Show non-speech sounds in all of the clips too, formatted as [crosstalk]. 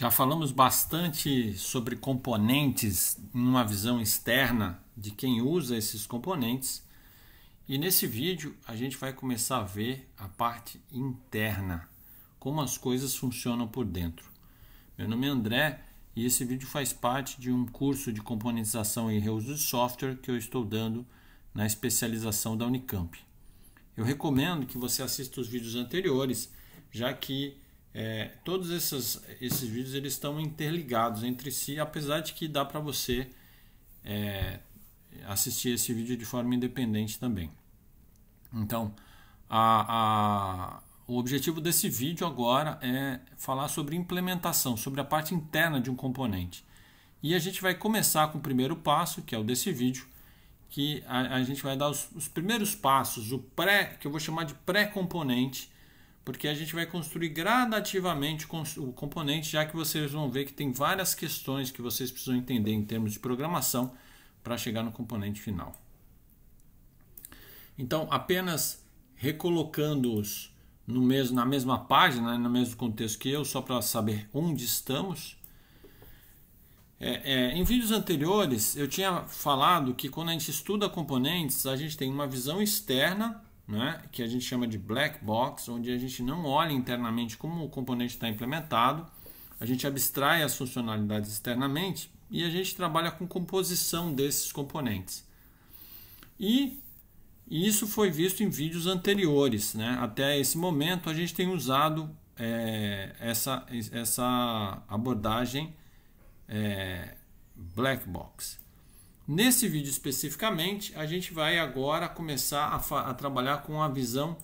Já falamos bastante sobre componentes em uma visão externa de quem usa esses componentes. E nesse vídeo a gente vai começar a ver a parte interna, como as coisas funcionam por dentro. Meu nome é André e esse vídeo faz parte de um curso de componentização e reuso de software que eu estou dando na especialização da Unicamp. Eu recomendo que você assista os vídeos anteriores, já que é, todos esses, esses vídeos eles estão interligados entre si, apesar de que dá para você é, assistir esse vídeo de forma independente também. Então, a, a, o objetivo desse vídeo agora é falar sobre implementação, sobre a parte interna de um componente. E a gente vai começar com o primeiro passo, que é o desse vídeo, que a, a gente vai dar os, os primeiros passos, o pré, que eu vou chamar de pré-componente, porque a gente vai construir gradativamente o componente, já que vocês vão ver que tem várias questões que vocês precisam entender em termos de programação para chegar no componente final. Então, apenas recolocando-os no mesmo, na mesma página, né, no mesmo contexto que eu, só para saber onde estamos. É, é, em vídeos anteriores, eu tinha falado que quando a gente estuda componentes, a gente tem uma visão externa né, que a gente chama de black box, onde a gente não olha internamente como o componente está implementado, a gente abstrai as funcionalidades externamente e a gente trabalha com composição desses componentes. E isso foi visto em vídeos anteriores. Né? Até esse momento, a gente tem usado é, essa, essa abordagem é, black box. Nesse vídeo especificamente, a gente vai agora começar a, a trabalhar com a visão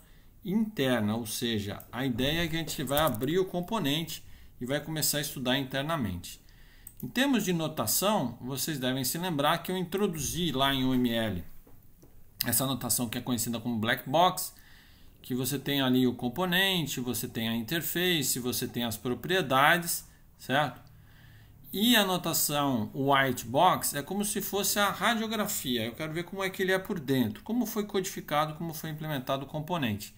interna, ou seja, a ideia é que a gente vai abrir o componente e vai começar a estudar internamente. Em termos de notação, vocês devem se lembrar que eu introduzi lá em UML essa notação que é conhecida como black box, que você tem ali o componente, você tem a interface, você tem as propriedades, certo? E a notação white box é como se fosse a radiografia. Eu quero ver como é que ele é por dentro, como foi codificado, como foi implementado o componente.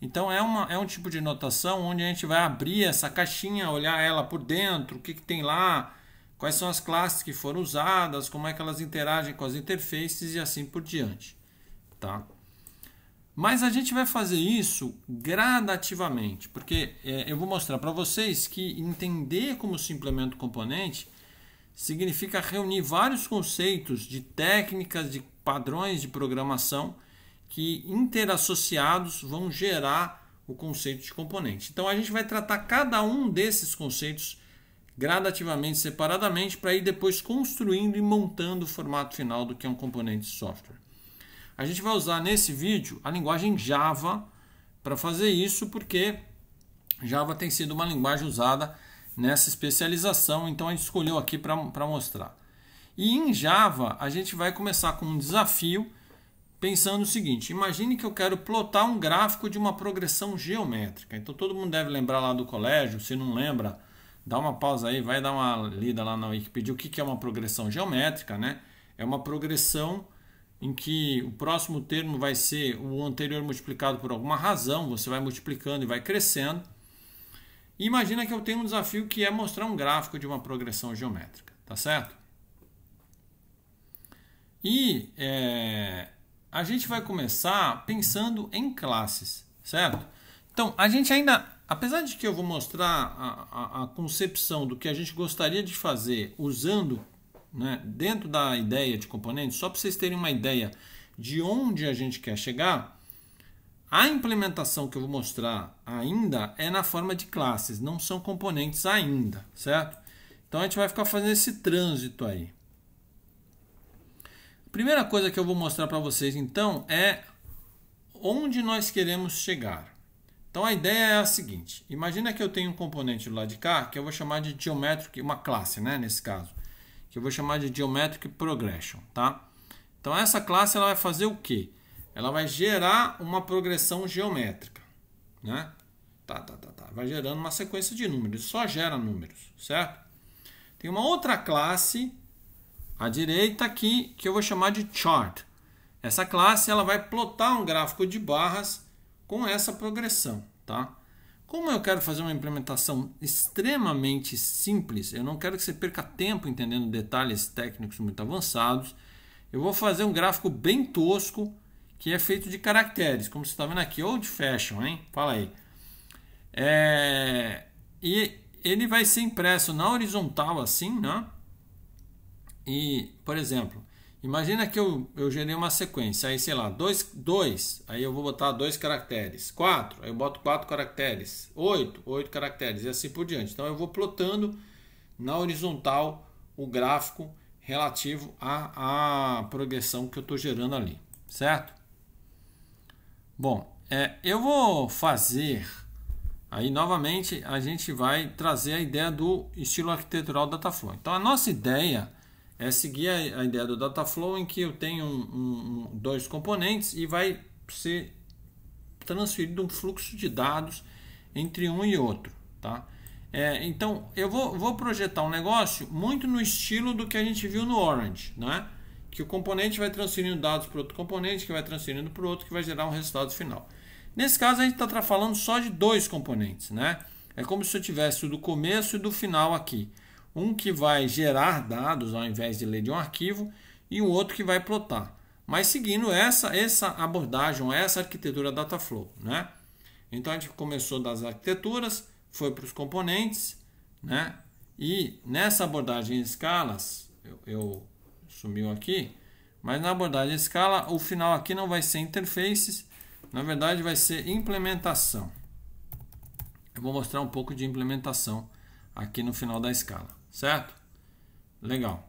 Então é, uma, é um tipo de notação onde a gente vai abrir essa caixinha, olhar ela por dentro, o que, que tem lá, quais são as classes que foram usadas, como é que elas interagem com as interfaces e assim por diante. Tá? Mas a gente vai fazer isso gradativamente, porque é, eu vou mostrar para vocês que entender como se implementa o componente significa reunir vários conceitos de técnicas, de padrões de programação que interassociados vão gerar o conceito de componente. Então a gente vai tratar cada um desses conceitos gradativamente, separadamente, para ir depois construindo e montando o formato final do que é um componente de software. A gente vai usar nesse vídeo a linguagem Java para fazer isso, porque Java tem sido uma linguagem usada nessa especialização, então a gente escolheu aqui para mostrar. E em Java, a gente vai começar com um desafio pensando o seguinte: imagine que eu quero plotar um gráfico de uma progressão geométrica. Então todo mundo deve lembrar lá do colégio, se não lembra, dá uma pausa aí, vai dar uma lida lá na Wikipedia o que é uma progressão geométrica, né? É uma progressão em que o próximo termo vai ser o anterior multiplicado por alguma razão, você vai multiplicando e vai crescendo. E imagina que eu tenho um desafio que é mostrar um gráfico de uma progressão geométrica, tá certo? E é, a gente vai começar pensando em classes, certo? Então, a gente ainda, apesar de que eu vou mostrar a, a, a concepção do que a gente gostaria de fazer usando né, dentro da ideia de componentes, só para vocês terem uma ideia de onde a gente quer chegar, a implementação que eu vou mostrar ainda é na forma de classes, não são componentes ainda, certo? Então a gente vai ficar fazendo esse trânsito aí. A primeira coisa que eu vou mostrar para vocês então é onde nós queremos chegar. Então a ideia é a seguinte: imagina que eu tenho um componente do lado de cá que eu vou chamar de geometric, uma classe, né, nesse caso que eu vou chamar de Geometric Progression, tá? Então essa classe ela vai fazer o quê? Ela vai gerar uma progressão geométrica, né? Tá, tá, tá, tá. Vai gerando uma sequência de números, só gera números, certo? Tem uma outra classe à direita aqui que eu vou chamar de chart. Essa classe ela vai plotar um gráfico de barras com essa progressão, tá? Como eu quero fazer uma implementação extremamente simples, eu não quero que você perca tempo entendendo detalhes técnicos muito avançados. Eu vou fazer um gráfico bem tosco que é feito de caracteres, como você está vendo aqui, old fashion, hein? Fala aí. É... E ele vai ser impresso na horizontal assim, né? E, por exemplo, Imagina que eu, eu gerei uma sequência, aí sei lá, 2, dois aí eu vou botar dois caracteres, 4, aí eu boto 4 caracteres, 8, 8 caracteres e assim por diante. Então eu vou plotando na horizontal o gráfico relativo à, à progressão que eu estou gerando ali, certo? Bom, é, eu vou fazer, aí novamente a gente vai trazer a ideia do estilo arquitetural Dataflow. Então a nossa ideia é seguir a, a ideia do Dataflow em que eu tenho um, um, dois componentes e vai ser transferido um fluxo de dados entre um e outro, tá? É, então eu vou, vou, projetar um negócio muito no estilo do que a gente viu no Orange, né? Que o componente vai transferindo dados para outro componente, que vai transferindo para outro, que vai gerar um resultado final. Nesse caso a gente está falando só de dois componentes, né? É como se eu tivesse o do começo e do final aqui. Um que vai gerar dados ao invés de ler de um arquivo e um outro que vai plotar. Mas seguindo essa, essa abordagem, essa arquitetura Dataflow. Né? Então a gente começou das arquiteturas, foi para os componentes, né? e nessa abordagem em escalas, eu, eu sumiu aqui, mas na abordagem escala, o final aqui não vai ser interfaces, na verdade vai ser implementação. Eu vou mostrar um pouco de implementação aqui no final da escala certo? Legal.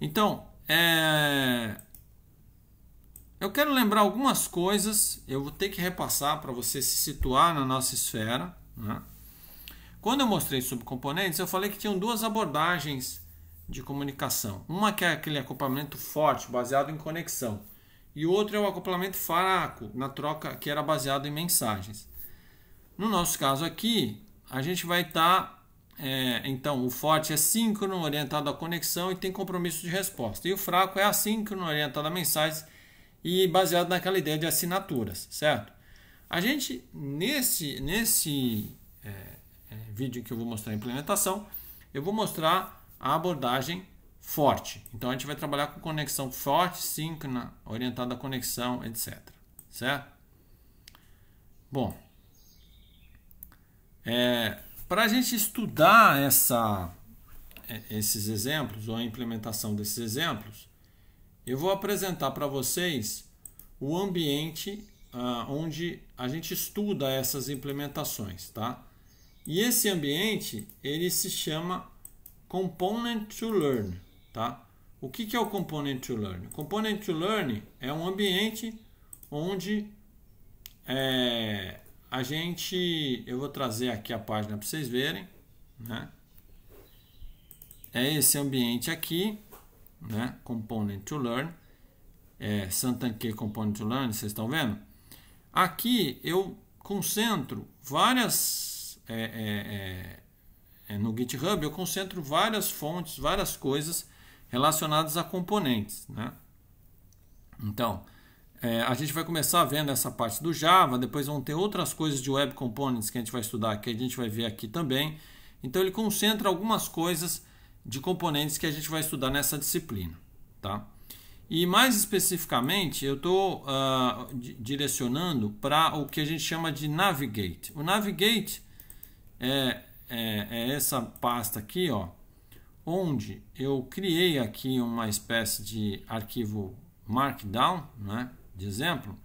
Então, é... eu quero lembrar algumas coisas, eu vou ter que repassar para você se situar na nossa esfera. Né? Quando eu mostrei subcomponentes, eu falei que tinham duas abordagens de comunicação. Uma que é aquele acoplamento forte, baseado em conexão, e outra é o acoplamento fraco, na troca que era baseado em mensagens. No nosso caso aqui, a gente vai estar tá é, então, o forte é síncrono, orientado à conexão e tem compromisso de resposta. E o fraco é assíncrono, orientado a mensagens e baseado naquela ideia de assinaturas, certo? A gente, nesse, nesse é, é, vídeo que eu vou mostrar a implementação, eu vou mostrar a abordagem forte. Então, a gente vai trabalhar com conexão forte, síncrona, orientada à conexão, etc. Certo? Bom, é, para a gente estudar essa, é, esses exemplos ou a implementação desses exemplos, eu vou apresentar para vocês o ambiente ah, onde a gente estuda essas implementações, tá? E esse ambiente ele se chama Component to Learn, tá? O que, que é o Component to Learn? Component to Learn é um ambiente onde é, a gente, eu vou trazer aqui a página para vocês verem, né? É esse ambiente aqui, né? Component to Learn, é Santanque Component to Learn, vocês estão vendo? Aqui eu concentro várias, é, é, é, é, no GitHub eu concentro várias fontes, várias coisas relacionadas a componentes, né? Então, é, a gente vai começar vendo essa parte do Java, depois vão ter outras coisas de Web Components que a gente vai estudar, que a gente vai ver aqui também. Então ele concentra algumas coisas de componentes que a gente vai estudar nessa disciplina, tá? E mais especificamente, eu estou uh, ah, direcionando para o que a gente chama de Navigate. O Navigate é, é, é essa pasta aqui, ó, onde eu criei aqui uma espécie de arquivo Markdown, né? de exemplo,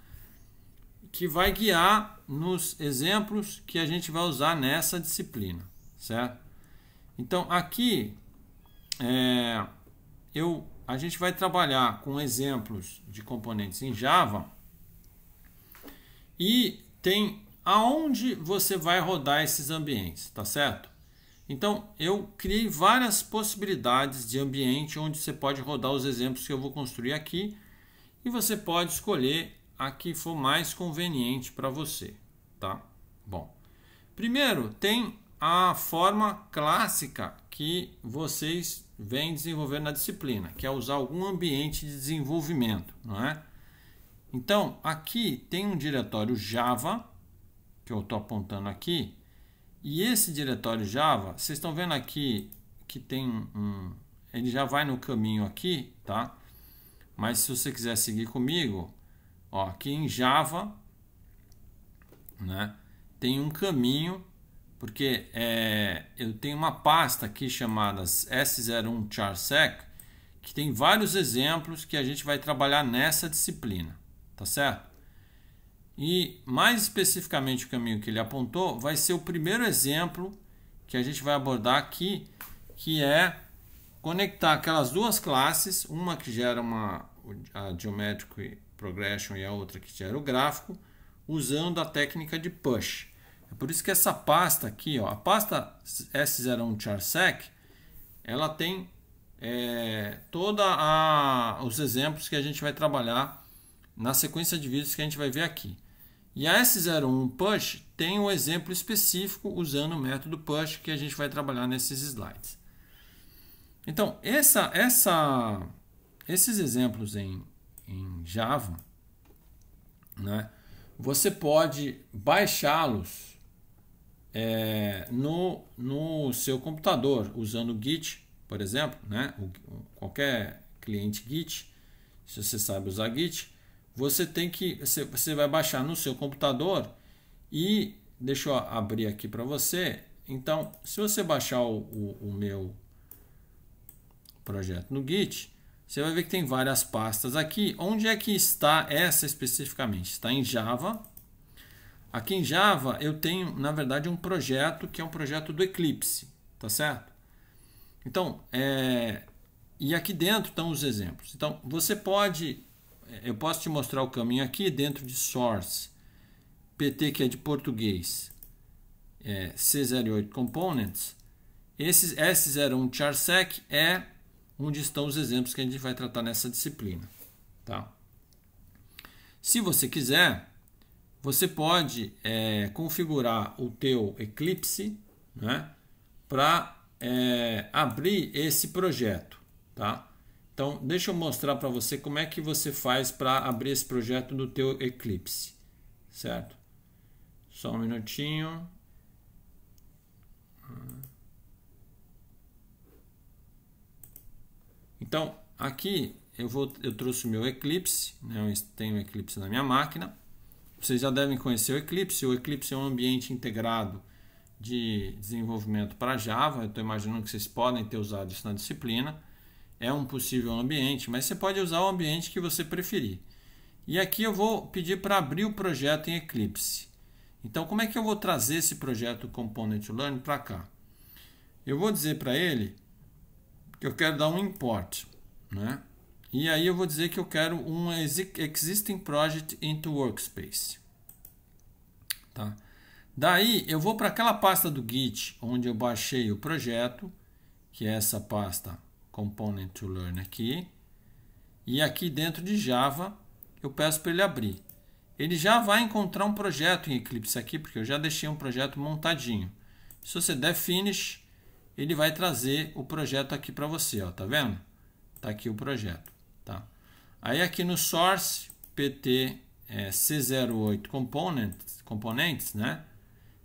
que vai guiar nos exemplos que a gente vai usar nessa disciplina, certo? Então aqui é, eu, a gente vai trabalhar com exemplos de componentes em Java e tem aonde você vai rodar esses ambientes, tá certo? Então eu criei várias possibilidades de ambiente onde você pode rodar os exemplos que eu vou construir aqui e você pode escolher a que for mais conveniente para você, tá? Bom, primeiro tem a forma clássica que vocês vêm desenvolver na disciplina, que é usar algum ambiente de desenvolvimento, não é? Então, aqui tem um diretório Java, que eu estou apontando aqui, e esse diretório Java, vocês estão vendo aqui que tem um. Ele já vai no caminho aqui, tá? Mas se você quiser seguir comigo, ó, aqui em Java, né, tem um caminho, porque é, eu tenho uma pasta aqui chamada S01 charsec, que tem vários exemplos que a gente vai trabalhar nessa disciplina, tá certo? E mais especificamente o caminho que ele apontou vai ser o primeiro exemplo que a gente vai abordar aqui, que é conectar aquelas duas classes, uma que gera uma, a Geometric Progression e a outra que gera o gráfico, usando a técnica de push. É por isso que essa pasta aqui, ó, a pasta S01 charsec, ela tem é, toda a, os exemplos que a gente vai trabalhar na sequência de vídeos que a gente vai ver aqui. E a S01 Push tem um exemplo específico usando o método Push que a gente vai trabalhar nesses slides. Então, essa, essa, esses exemplos em, em Java, né, você pode baixá-los é, no, no seu computador, usando o Git, por exemplo, né, o, qualquer cliente Git, se você sabe usar Git, você tem que você, você vai baixar no seu computador e deixa eu abrir aqui para você. Então, se você baixar o, o, o meu projeto no Git, você vai ver que tem várias pastas aqui. Onde é que está essa especificamente? Está em Java. Aqui em Java eu tenho, na verdade, um projeto que é um projeto do Eclipse, tá certo? Então, é... e aqui dentro estão os exemplos. Então, você pode, eu posso te mostrar o caminho aqui dentro de source, PT que é de português, é, C08 components, esses S01 charsec é onde estão os exemplos que a gente vai tratar nessa disciplina. Tá? Se você quiser, você pode é, configurar o teu Eclipse né, para é, abrir esse projeto. Tá? Então, deixa eu mostrar para você como é que você faz para abrir esse projeto do teu Eclipse, certo? Só um minutinho. Então, aqui eu, vou, eu trouxe o meu Eclipse, né? eu tenho Eclipse na minha máquina. Vocês já devem conhecer o Eclipse. O Eclipse é um ambiente integrado de desenvolvimento para Java. Eu estou imaginando que vocês podem ter usado isso na disciplina. É um possível ambiente, mas você pode usar o ambiente que você preferir. E aqui eu vou pedir para abrir o projeto em Eclipse. Então, como é que eu vou trazer esse projeto Component Learn para cá? Eu vou dizer para ele que eu quero dar um import, né? E aí eu vou dizer que eu quero um existing project into workspace. Tá? Daí eu vou para aquela pasta do Git onde eu baixei o projeto, que é essa pasta component to learn aqui. E aqui dentro de Java eu peço para ele abrir. Ele já vai encontrar um projeto em Eclipse aqui, porque eu já deixei um projeto montadinho. Se você der finish, ele vai trazer o projeto aqui para você, ó, tá vendo? Tá aqui o projeto, tá? Aí aqui no source PT é, C08 components, componentes, né?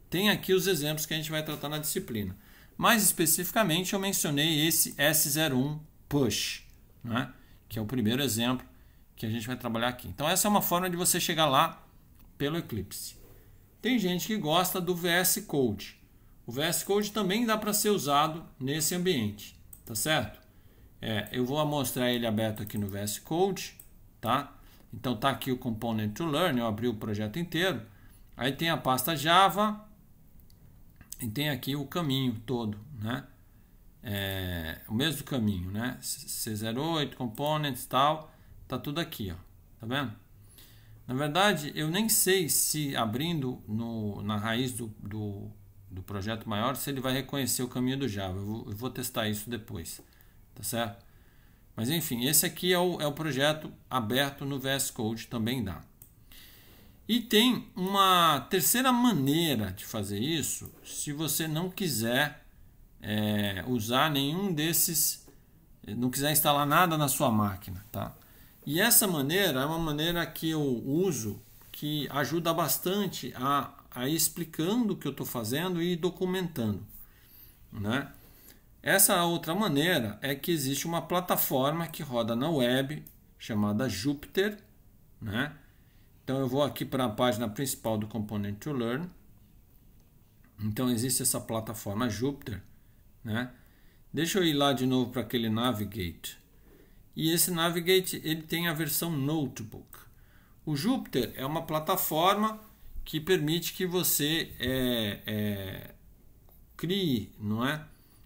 Tem aqui os exemplos que a gente vai tratar na disciplina. Mais especificamente, eu mencionei esse S01 push, né? Que é o primeiro exemplo que a gente vai trabalhar aqui. Então essa é uma forma de você chegar lá pelo Eclipse. Tem gente que gosta do VS Code. O VS Code também dá para ser usado nesse ambiente, tá certo? É, eu vou mostrar ele aberto aqui no VS Code, tá? Então tá aqui o component to learn, eu abri o projeto inteiro. Aí tem a pasta Java e tem aqui o caminho todo, né? É, o mesmo caminho, né? C08, components, tal, tá tudo aqui, ó. Tá vendo? Na verdade, eu nem sei se abrindo no, na raiz do, do do projeto maior se ele vai reconhecer o caminho do Java. Eu vou, eu vou testar isso depois, tá certo? Mas enfim, esse aqui é o, é o projeto aberto no VS Code, também dá. E tem uma terceira maneira de fazer isso, se você não quiser é, usar nenhum desses, é, não quiser instalar nada na sua máquina, tá? E essa maneira é uma maneira que eu uso que ajuda bastante a aí explicando o que eu estou fazendo e documentando. Né? Essa outra maneira é que existe uma plataforma que roda na web chamada Jupyter. Né? Então eu vou aqui para a página principal do Component to Learn. Então existe essa plataforma Jupyter. Né? Deixa eu ir lá de novo para aquele Navigate. E esse Navigate ele tem a versão Notebook. O Jupyter é uma plataforma que permite que você é, é, crie, não é?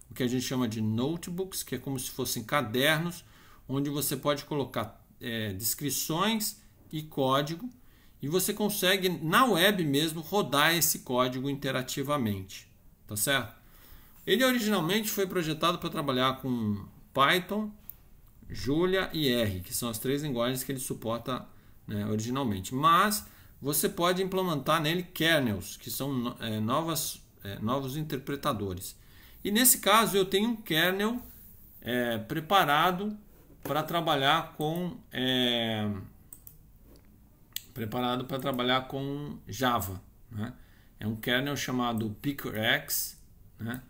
O que a gente chama de notebooks, que é como se fossem cadernos, onde você pode colocar é, descrições e código, e você consegue na web mesmo rodar esse código interativamente, tá certo? Ele originalmente foi projetado para trabalhar com Python, Julia e R, que são as três linguagens que ele suporta né, originalmente, mas você pode implementar nele kernels, que são é, novas, é, novos interpretadores. E nesse caso eu tenho um kernel é, preparado para trabalhar com é, preparado para trabalhar com Java. Né? É um kernel chamado PickerX, né?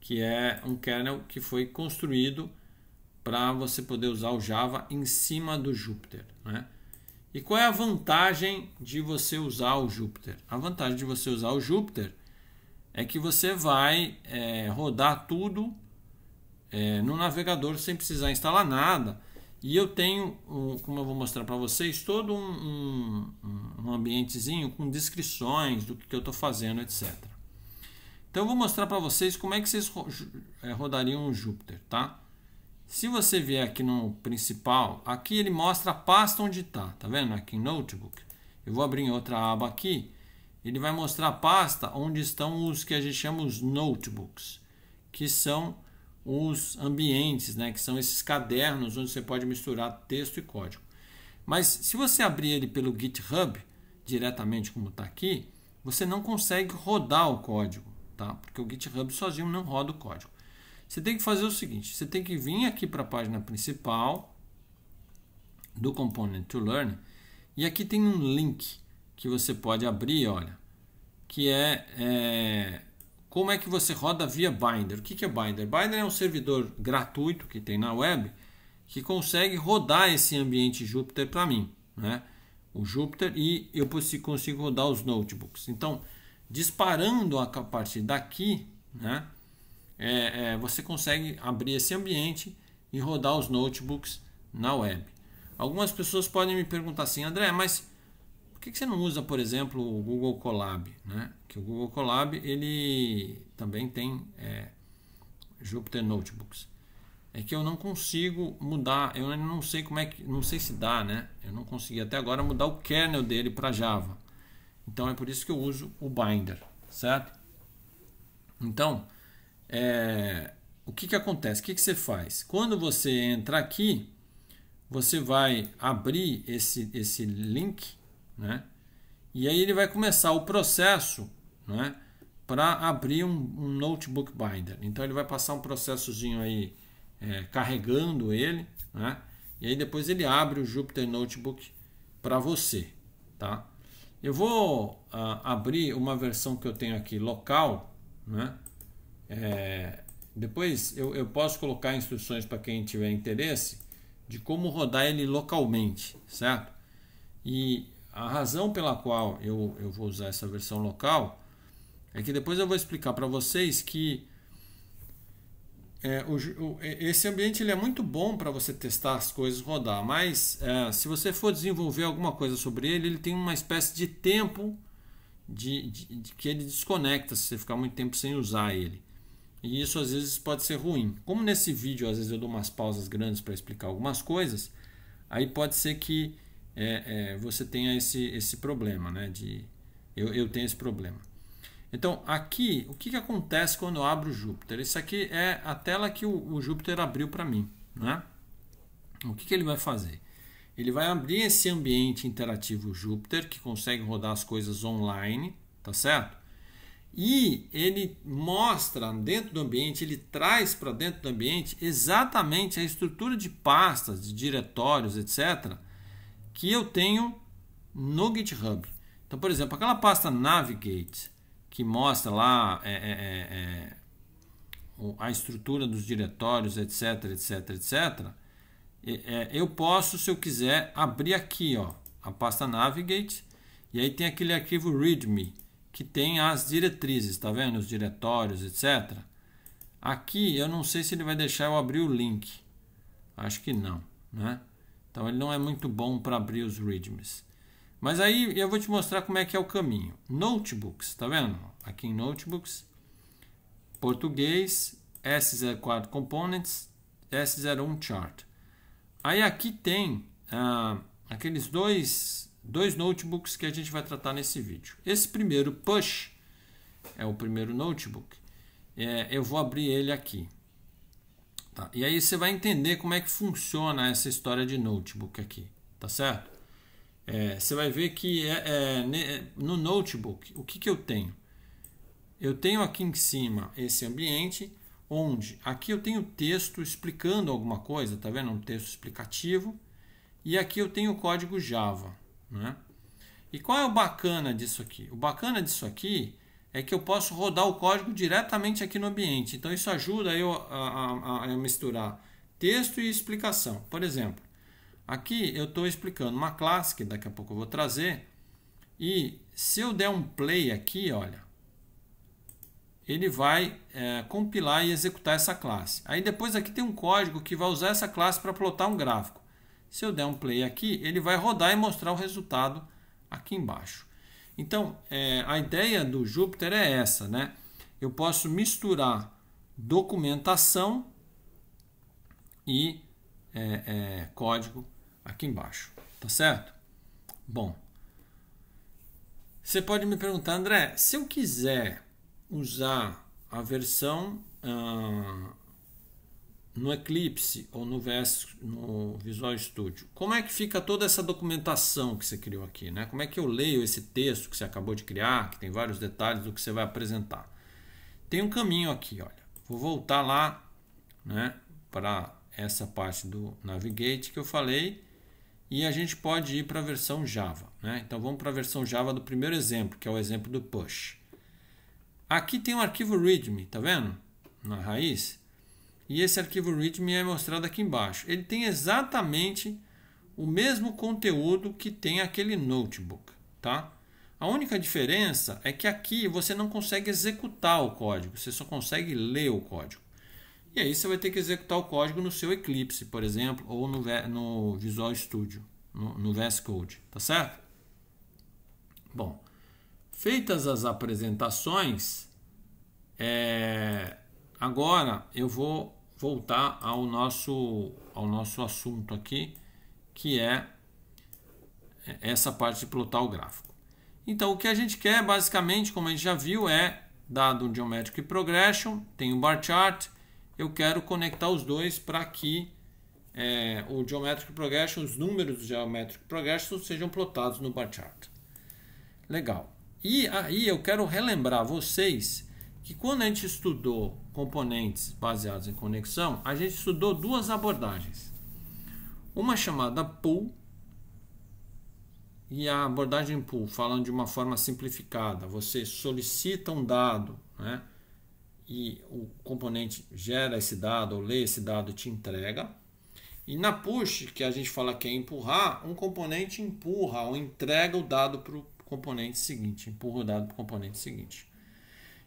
que é um kernel que foi construído para você poder usar o Java em cima do Jupyter. Né? E qual é a vantagem de você usar o Júpiter? A vantagem de você usar o Júpiter é que você vai é, rodar tudo é, no navegador sem precisar instalar nada. E eu tenho, como eu vou mostrar para vocês, todo um, um, um, ambientezinho com descrições do que eu estou fazendo, etc. Então eu vou mostrar para vocês como é que vocês é, rodariam o Júpiter, tá? Se você vier aqui no principal, aqui ele mostra a pasta onde está, tá vendo? Aqui em Notebook. Eu vou abrir outra aba aqui, ele vai mostrar a pasta onde estão os que a gente chama os notebooks, que são os ambientes, né? que são esses cadernos onde você pode misturar texto e código. Mas se você abrir ele pelo GitHub, diretamente como está aqui, você não consegue rodar o código, tá? porque o GitHub sozinho não roda o código. Você tem que fazer o seguinte: você tem que vir aqui para a página principal do Component to Learn e aqui tem um link que você pode abrir, olha, que é, é como é que você roda via Binder. O que, que é Binder? Binder é um servidor gratuito que tem na web que consegue rodar esse ambiente Jupyter para mim, né? O Jupyter e eu consigo rodar os notebooks. Então, disparando a partir daqui, né? é, é, você consegue abrir esse ambiente e rodar os notebooks na web. Algumas pessoas podem me perguntar assim, André, mas por que você não usa, por exemplo, o Google Colab? Né? Que o Google Colab ele também tem é, Jupyter Notebooks. É que eu não consigo mudar, eu não sei como é que, não sei se dá, né? Eu não consegui até agora mudar o kernel dele para Java. Então é por isso que eu uso o binder, certo? Então, é, o que, que acontece? O que, que você faz? Quando você entrar aqui, você vai abrir esse, esse link, né? E aí ele vai começar o processo, né? Para abrir um, um, notebook binder. Então ele vai passar um processozinho aí é, carregando ele, né? E aí depois ele abre o Jupyter Notebook para você, tá? Eu vou ah, abrir uma versão que eu tenho aqui local, né? É, depois eu, eu posso colocar instruções para quem tiver interesse de como rodar ele localmente, certo? E a razão pela qual eu, eu vou usar essa versão local é que depois eu vou explicar para vocês que é, o, o, é, esse ambiente ele é muito bom para você testar as coisas rodar, mas é, se você for desenvolver alguma coisa sobre ele, ele tem uma espécie de tempo de, de, de que ele desconecta se você ficar muito tempo sem usar ele. E isso às vezes pode ser ruim. Como nesse vídeo às vezes eu dou umas pausas grandes para explicar algumas coisas, aí pode ser que é, é, você tenha esse, esse problema, né? De, eu, eu tenho esse problema. Então, aqui, o que, que acontece quando eu abro o Júpiter? Isso aqui é a tela que o, o Júpiter abriu para mim, né? O que, que ele vai fazer? Ele vai abrir esse ambiente interativo Júpiter, que consegue rodar as coisas online, tá certo? E ele mostra dentro do ambiente, ele traz para dentro do ambiente exatamente a estrutura de pastas, de diretórios, etc., que eu tenho no GitHub. Então, por exemplo, aquela pasta Navigate, que mostra lá é, é, é, é a estrutura dos diretórios, etc, etc, etc, eu posso, se eu quiser, abrir aqui ó, a pasta Navigate, e aí tem aquele arquivo README, que tem as diretrizes, tá vendo? Os diretórios, etc. Aqui eu não sei se ele vai deixar eu abrir o link. Acho que não, né? Então ele não é muito bom para abrir os readmes. Mas aí eu vou te mostrar como é que é o caminho. Notebooks, tá vendo? Aqui em Notebooks, português, S04 Components, S01 Chart. Aí aqui tem ah, aqueles dois dois notebooks que a gente vai tratar nesse vídeo. Esse primeiro, Push, é o primeiro notebook. É, eu vou abrir ele aqui. Tá? E aí você vai entender como é que funciona essa história de notebook aqui, tá certo? É, você vai ver que é, é, é no notebook, o que, que eu tenho? Eu tenho aqui em cima esse ambiente, onde aqui eu tenho texto explicando alguma coisa, tá vendo? Um texto explicativo. E aqui eu tenho o código Java. Né? E qual é o bacana disso aqui? O bacana disso aqui é que eu posso rodar o código diretamente aqui no ambiente. Então isso ajuda eu a, a, a misturar texto e explicação. Por exemplo, aqui eu estou explicando uma classe que daqui a pouco eu vou trazer. E se eu der um play aqui, olha, ele vai é, compilar e executar essa classe. Aí depois aqui tem um código que vai usar essa classe para plotar um gráfico. Se eu der um play aqui, ele vai rodar e mostrar o resultado aqui embaixo. Então, é, a ideia do Jupyter é essa, né? Eu posso misturar documentação e é, é, código aqui embaixo, tá certo? Bom, você pode me perguntar, André, se eu quiser usar a versão, ah, no Eclipse ou no VS, no Visual Studio, como é que fica toda essa documentação que você criou aqui, né? Como é que eu leio esse texto que você acabou de criar, que tem vários detalhes do que você vai apresentar? Tem um caminho aqui, olha. Vou voltar lá, né, para essa parte do Navigate que eu falei e a gente pode ir para a versão Java, né? Então vamos para a versão Java do primeiro exemplo, que é o exemplo do push. Aqui tem um arquivo README, tá vendo? Na raiz e esse arquivo README é mostrado aqui embaixo. Ele tem exatamente o mesmo conteúdo que tem aquele notebook, tá? A única diferença é que aqui você não consegue executar o código, você só consegue ler o código. E aí você vai ter que executar o código no seu Eclipse, por exemplo, ou no, no Visual Studio, no, no VS Code, tá certo? Bom, feitas as apresentações, é, Agora eu vou voltar ao nosso, ao nosso assunto aqui, que é essa parte de plotar o gráfico. Então, o que a gente quer, basicamente, como a gente já viu, é, dado um Geometric Progression, tem um Bar Chart, eu quero conectar os dois para que é, o Geometric Progression, os números do Geometric Progression sejam plotados no Bar Chart. Legal. E aí eu quero relembrar vocês que quando a gente estudou componentes baseados em conexão, a gente estudou duas abordagens. Uma chamada pool e a abordagem pool, falando de uma forma simplificada, você solicita um dado, né? E o componente gera esse dado, ou lê esse dado e te entrega. E na push, que a gente fala que é empurrar, um componente empurra ou entrega o dado para o componente seguinte, empurra o dado para o componente seguinte.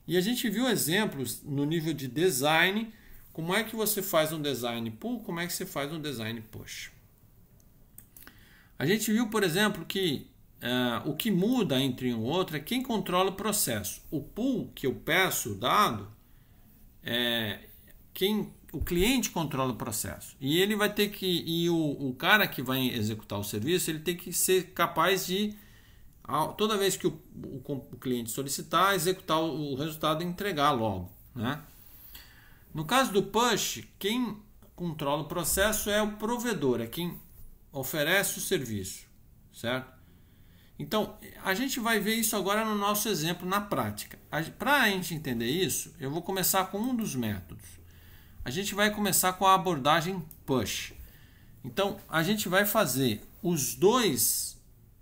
E a gente viu exemplos no nível de design, como é que você faz um design pull, como é que você faz um design push. A gente viu, por exemplo, que uh, o que muda entre um outro é quem controla o processo. O pull que eu peço o dado, é quem, o cliente controla o processo. E ele vai ter que. E o, o cara que vai executar o serviço, ele tem que ser capaz de toda vez que o, o, o cliente solicitar, executar o, o resultado e entregar logo. Né? No caso do push, quem controla o processo é o provedor, é quem oferece o serviço, certo? Então, a gente vai ver isso agora no nosso exemplo na prática. Para a gente entender isso, eu vou começar com um dos métodos. A gente vai começar com a abordagem push. Então, a gente vai fazer os dois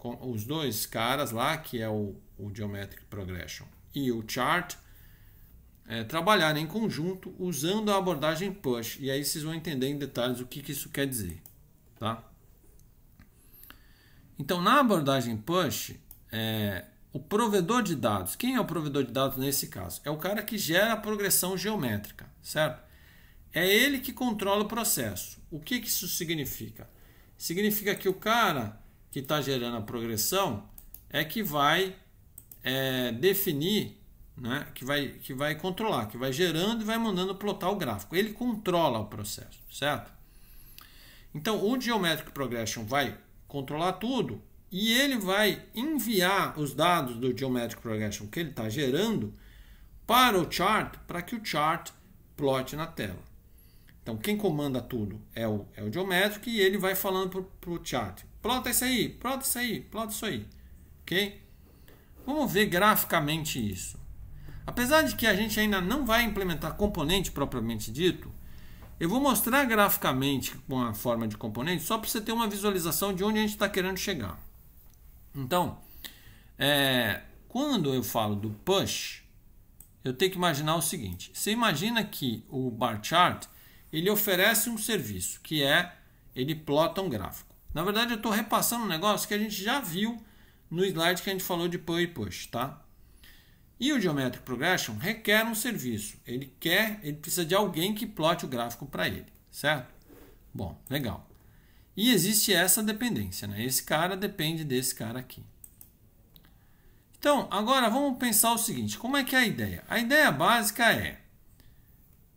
com os dois caras lá, que é o, o Geometric Progression e o Chart, é, trabalhar em conjunto usando a abordagem Push. E aí vocês vão entender em detalhes o que, que isso quer dizer. Tá? Então, na abordagem Push, é, o provedor de dados, quem é o provedor de dados nesse caso? É o cara que gera a progressão geométrica, certo? É ele que controla o processo. O que, que isso significa? Significa que o cara que está gerando a progressão é que vai é, definir, né, que, vai, que vai controlar, que vai gerando e vai mandando plotar o gráfico. Ele controla o processo, certo? Então o Geometric Progression vai controlar tudo e ele vai enviar os dados do Geometric Progression que ele está gerando para o chart, para que o chart plote na tela. Então, quem comanda tudo é o, é o Geometric e ele vai falando para o chart. Plota isso aí, plota isso aí, plota isso aí. Ok? Vamos ver graficamente isso. Apesar de que a gente ainda não vai implementar componente propriamente dito, eu vou mostrar graficamente com a forma de componente só para você ter uma visualização de onde a gente está querendo chegar. Então, é, quando eu falo do push, eu tenho que imaginar o seguinte: você imagina que o bar chart ele oferece um serviço que é ele plota um gráfico. Na verdade, eu estou repassando um negócio que a gente já viu no slide que a gente falou de pull e push, tá? E o Geometric Progression requer um serviço. Ele quer, ele precisa de alguém que plote o gráfico para ele, certo? Bom, legal. E existe essa dependência, né? Esse cara depende desse cara aqui. Então, agora vamos pensar o seguinte, como é que é a ideia? A ideia básica é,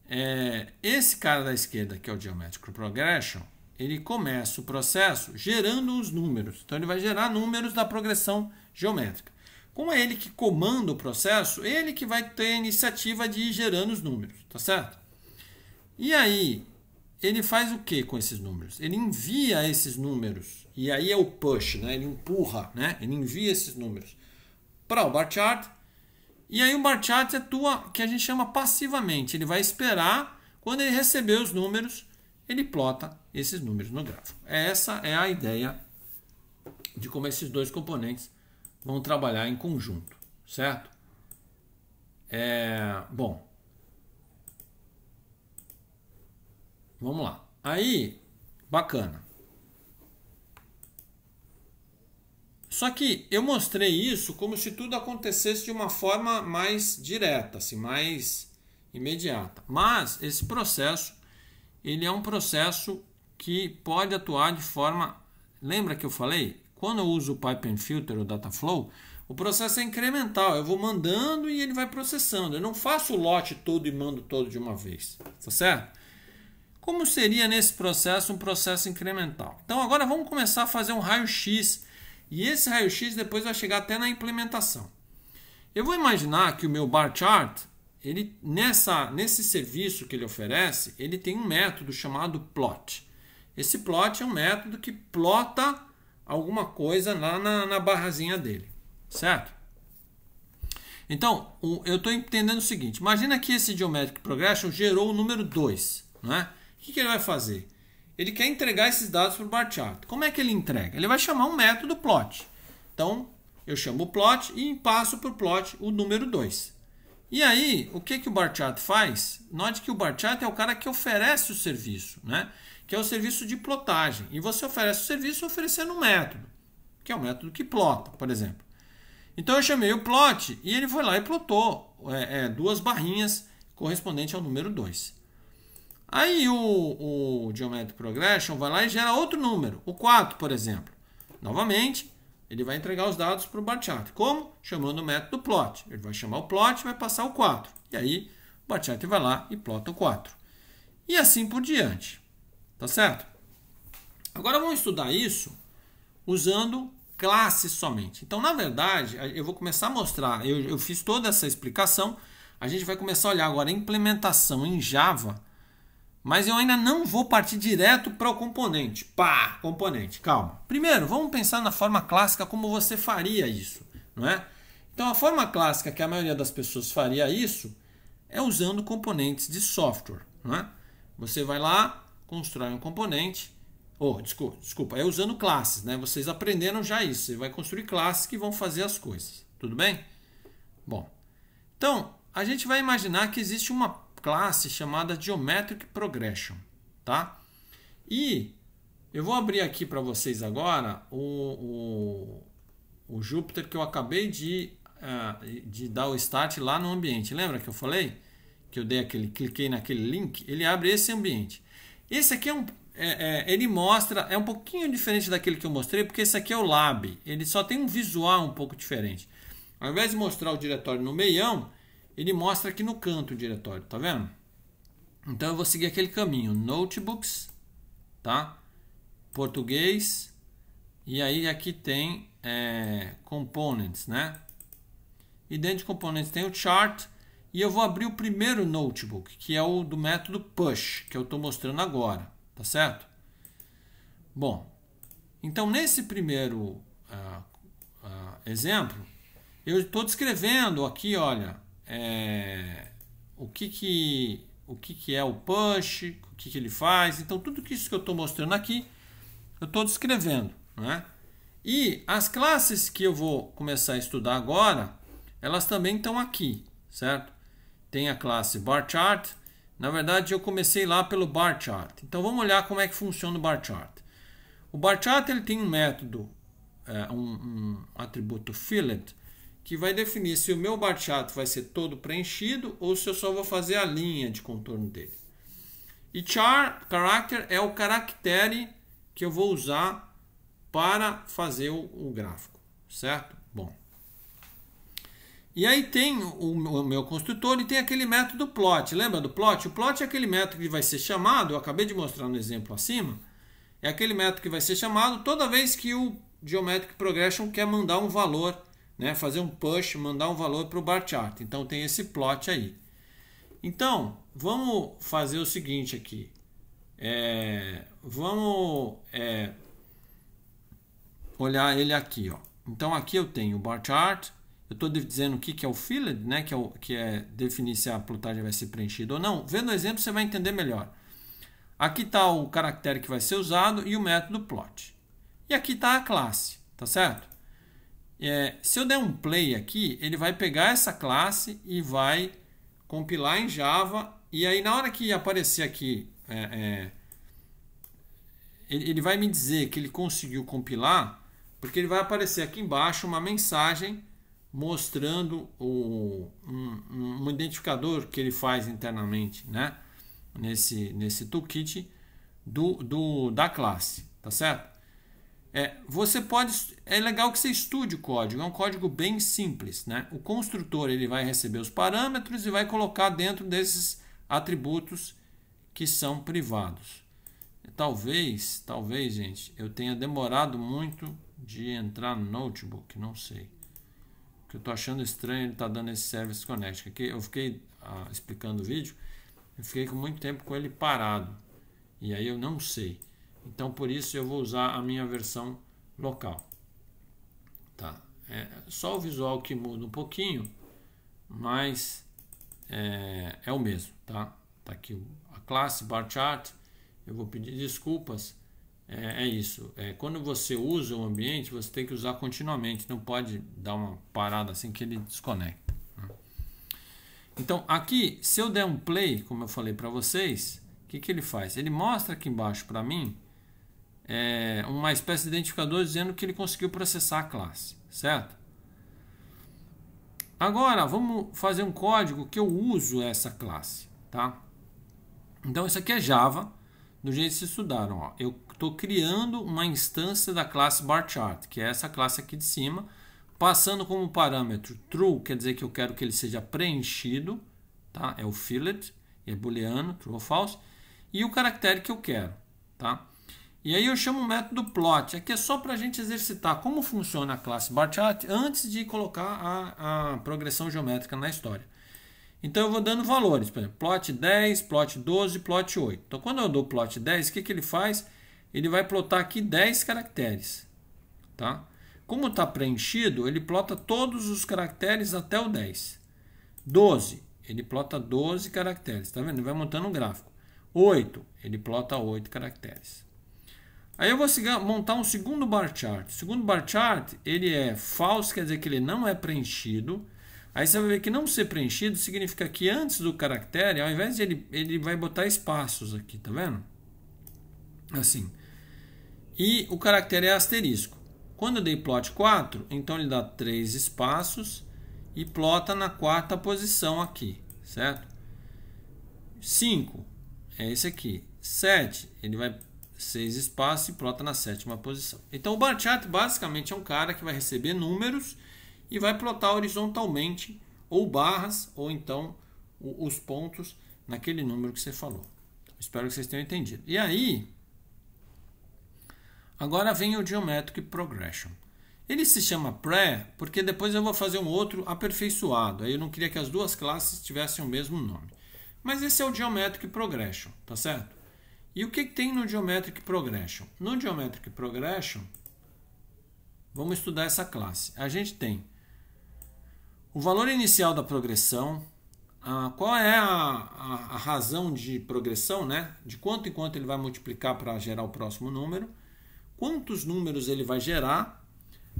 é esse cara da esquerda, que é o Geometric Progression, ele começa o processo gerando os números. Então ele vai gerar números da progressão geométrica. Como é ele que comanda o processo, ele que vai ter a iniciativa de ir gerando os números, tá certo? E aí, ele faz o que com esses números? Ele envia esses números, e aí é o push, né? ele empurra, né? ele envia esses números para o bar chart, e aí o bar chart atua, que a gente chama passivamente, ele vai esperar, quando ele receber os números, ele plota esses números no gráfico. É essa é a ideia de como esses dois componentes vão trabalhar em conjunto, certo? É, bom, vamos lá. Aí, bacana. Só que eu mostrei isso como se tudo acontecesse de uma forma mais direta, assim, mais imediata. Mas esse processo, ele é um processo que pode atuar de forma. Lembra que eu falei? Quando eu uso o Pipe and Filter ou Dataflow, o processo é incremental. Eu vou mandando e ele vai processando. Eu não faço o lote todo e mando todo de uma vez. Tá certo? Como seria nesse processo um processo incremental? Então agora vamos começar a fazer um raio-x. E esse raio-x depois vai chegar até na implementação. Eu vou imaginar que o meu bar chart, ele nessa nesse serviço que ele oferece, ele tem um método chamado plot. Esse plot é um método que plota alguma coisa lá na, na barrazinha dele, certo? Então, eu estou entendendo o seguinte: imagina que esse geometric progression gerou o número 2. Né? O que, que, ele vai fazer? Ele quer entregar esses dados para o bar chart. Como é que ele entrega? Ele vai chamar um método plot. Então, eu chamo o plot e passo para o plot o número 2. E aí, o que, que o bar chart faz? Note que o bar chart é o cara que oferece o serviço. Né? que é o serviço de plotagem. E você oferece o serviço oferecendo um método, que é o um método que plota, por exemplo. Então eu chamei o plot e ele foi lá e plotou é, é, duas barrinhas correspondente ao número 2. Aí o, o Geometric Progression vai lá e gera outro número, o 4, por exemplo. Novamente, ele vai entregar os dados para o bar chart. Como? Chamando o método plot. Ele vai chamar o plot e vai passar o 4. E aí o bar chart vai lá e plota o 4. E assim por diante. Tá certo? Agora vamos estudar isso usando classes somente. Então, na verdade, eu vou começar a mostrar. Eu, eu fiz toda essa explicação. A gente vai começar a olhar agora a implementação em Java. Mas eu ainda não vou partir direto para o componente. Pá, componente, calma. Primeiro, vamos pensar na forma clássica como você faria isso, não é? Então, a forma clássica que a maioria das pessoas faria isso é usando componentes de software, não é? Você vai lá, constrói um componente. Oh, desculpa, desculpa, é usando classes, né? Vocês aprenderam já isso. Você vai construir classes que vão fazer as coisas. Tudo bem? Bom, então a gente vai imaginar que existe uma classe chamada Geometric Progression, tá? E eu vou abrir aqui para vocês agora o, o, o Jupyter que eu acabei de, uh, de dar o start lá no ambiente. Lembra que eu falei? Que eu dei aquele, cliquei naquele link, ele abre esse ambiente. Esse aqui é um, é, é, ele mostra, é um pouquinho diferente daquele que eu mostrei, porque esse aqui é o Lab. Ele só tem um visual um pouco diferente. Ao invés de mostrar o diretório no meião, ele mostra aqui no canto o diretório, tá vendo? Então eu vou seguir aquele caminho, Notebooks, tá? Português, e aí aqui tem é, Components, né? E dentro de Components tem o Chart, e eu vou abrir o primeiro notebook, que é o do método push, que eu estou mostrando agora, tá certo? Bom, então nesse primeiro uh, uh, exemplo, eu estou descrevendo aqui, olha, é, o que que o que, que é o push, o que, que ele faz. Então, tudo isso que eu estou mostrando aqui, eu estou descrevendo. Né? E as classes que eu vou começar a estudar agora, elas também estão aqui, certo? tem a classe bar chart. Na verdade, eu comecei lá pelo bar chart. Então vamos olhar como é que funciona o bar chart. O bar chart ele tem um método, é, um, um, atributo fillet, que vai definir se o meu bar chart vai ser todo preenchido ou se eu só vou fazer a linha de contorno dele. E char character é o caractere que eu vou usar para fazer o, o gráfico, certo? E aí tem o, meu construtor e tem aquele método plot. Lembra do plot? O plot é aquele método que vai ser chamado, eu acabei de mostrar no exemplo acima, é aquele método que vai ser chamado toda vez que o Geometric Progression quer mandar um valor, né? fazer um push, mandar um valor para o bar chart. Então tem esse plot aí. Então, vamos fazer o seguinte aqui. É, vamos é, olhar ele aqui. Ó. Então aqui eu tenho o bar chart, eu estou dizendo o que, que é o filled, né? que, é o, que é definir se a plotagem vai ser preenchida ou não. Vendo o exemplo, você vai entender melhor. Aqui está o caractere que vai ser usado e o método plot. E aqui está a classe, tá certo? É, se eu der um play aqui, ele vai pegar essa classe e vai compilar em Java. E aí, na hora que aparecer aqui, é, é, ele, ele vai me dizer que ele conseguiu compilar, porque ele vai aparecer aqui embaixo uma mensagem mostrando o, um, um, identificador que ele faz internamente, né? Nesse, nesse toolkit do, do, da classe, tá certo? É, você pode, é legal que você estude o código, é um código bem simples, né? O construtor ele vai receber os parâmetros e vai colocar dentro desses atributos que são privados. Talvez, talvez, gente, eu tenha demorado muito de entrar no notebook, não sei que eu tô achando estranho ele tá dando esse service connect aqui eu fiquei ah, explicando o vídeo eu fiquei com muito tempo com ele parado e aí eu não sei então por isso eu vou usar a minha versão local tá é só o visual que muda um pouquinho mas é, é o mesmo tá tá aqui a classe bar chart eu vou pedir desculpas é, é isso. É, quando você usa o ambiente, você tem que usar continuamente, não pode dar uma parada assim que ele desconecta. Né? Então, aqui, se eu der um play, como eu falei para vocês, o que, que ele faz? Ele mostra aqui embaixo para mim é, uma espécie de identificador dizendo que ele conseguiu processar a classe, certo? Agora, vamos fazer um código que eu uso essa classe, tá? Então, isso aqui é Java do jeito que se estudaram. Ó. Eu estou criando uma instância da classe bar chart, que é essa classe aqui de cima, passando como parâmetro true, quer dizer que eu quero que ele seja preenchido, tá? É o fillet, é booleano, true ou false, e o caractere que eu quero, tá? E aí eu chamo o método plot, aqui é só para a gente exercitar como funciona a classe bar chart antes de colocar a, a progressão geométrica na história. Então eu vou dando valores, por exemplo, plot 10, plot 12, plot 8. Então quando eu dou plot 10, o que, que ele faz? Ele vai plotar aqui 10 caracteres. Tá? Como está preenchido, ele plota todos os caracteres até o 10. 12, ele plota 12 caracteres, tá vendo? Ele vai montando um gráfico. 8, ele plota 8 caracteres. Aí eu vou montar um segundo bar chart. O segundo bar chart, ele é falso, quer dizer que ele não é preenchido. Aí você vai ver que não ser preenchido significa que antes do caractere, ao invés de ele, ele vai botar espaços aqui, tá vendo? Assim. E o caractere é asterisco. Quando eu dei plot 4, então ele dá 3 espaços e plota na quarta posição aqui, certo? 5 é esse aqui. 7, ele vai 6 espaços e plota na sétima posição. Então o bar chart basicamente é um cara que vai receber números e vai plotar horizontalmente ou barras ou então os pontos naquele número que você falou. Espero que vocês tenham entendido. E aí, agora vem o Geometric Progression. Ele se chama Pré porque depois eu vou fazer um outro aperfeiçoado. Aí eu não queria que as duas classes tivessem o mesmo nome. Mas esse é o Geometric Progression, tá certo? E o que tem no Geometric Progression? No Geometric Progression, vamos estudar essa classe. A gente tem o valor inicial da progressão, a, qual é a, a, a, razão de progressão, né? De quanto em quanto ele vai multiplicar para gerar o próximo número, quantos números ele vai gerar,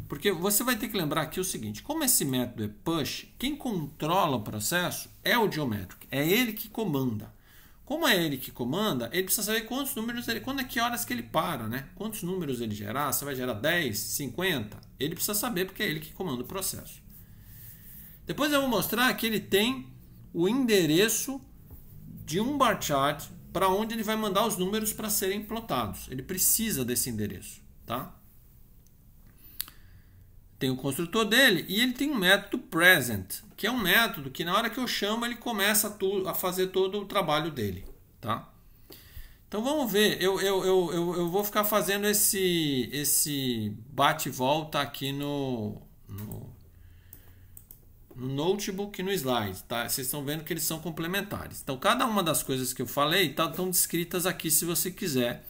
porque você vai ter que lembrar aqui o seguinte: como esse método é push, quem controla o processo é o geometric, é ele que comanda. Como é ele que comanda, ele precisa saber quantos números ele, quando é que horas que ele para, né? Quantos números ele gerar, se vai gerar 10, 50, ele precisa saber porque é ele que comanda o processo. Depois eu vou mostrar que ele tem o endereço de um bar chart para onde ele vai mandar os números para serem plotados. Ele precisa desse endereço, tá? Tem o construtor dele e ele tem um método present, que é um método que na hora que eu chamo ele começa a, fazer todo o trabalho dele, tá? Então vamos ver, eu, eu, eu, eu, vou ficar fazendo esse, esse bate-volta aqui no, no no notebook e no slide, tá? Vocês estão vendo que eles são complementares. Então, cada uma das coisas que eu falei tá, estão descritas aqui, se você quiser,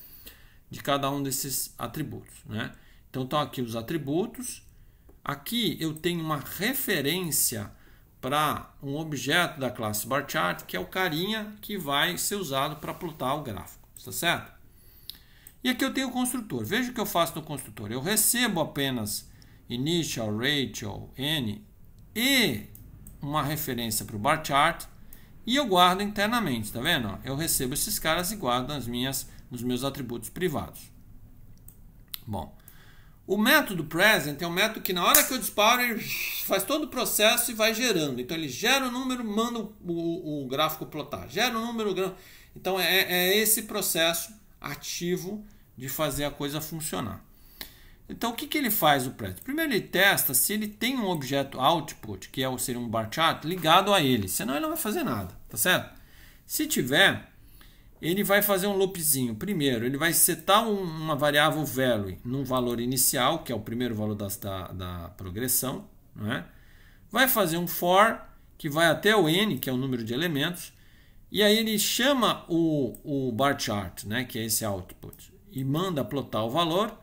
de cada um desses atributos, né? Então, estão tá aqui os atributos. Aqui eu tenho uma referência para um objeto da classe bar chart, que é o carinha que vai ser usado para plotar o gráfico, está certo? E aqui eu tenho o construtor. Veja o que eu faço no construtor. Eu recebo apenas initial, ratio, n e uma referência para o bar chart e eu guardo internamente, tá vendo? Eu recebo esses caras e guardo nas minhas, nos meus atributos privados. Bom, o método present é um método que na hora que eu disparo ele faz todo o processo e vai gerando. Então ele gera o número, manda o, o, gráfico plotar, gera o número. Então é, é esse processo ativo de fazer a coisa funcionar. Então, o que, que ele faz o Pretz? Primeiro, ele testa se ele tem um objeto output, que é, seria um bar chart, ligado a ele. Senão, ele não vai fazer nada, tá certo? Se tiver, ele vai fazer um loopzinho. Primeiro, ele vai setar um, uma variável value num valor inicial, que é o primeiro valor das, da, da progressão. Né? Vai fazer um for, que vai até o n, que é o número de elementos. E aí ele chama o, o bar chart, né? que é esse output, e manda plotar o valor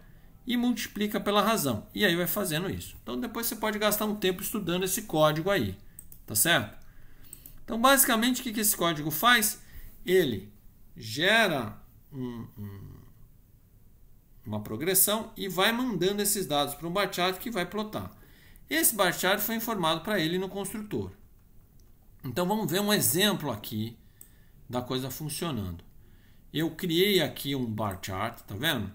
e multiplica pela razão. E aí vai fazendo isso. Então depois você pode gastar um tempo estudando esse código aí, tá certo? Então basicamente o que esse código faz? Ele gera um, um, uma progressão e vai mandando esses dados para um bar chart que vai plotar. Esse bar chart foi informado para ele no construtor. Então vamos ver um exemplo aqui da coisa funcionando. Eu criei aqui um bar chart, tá vendo?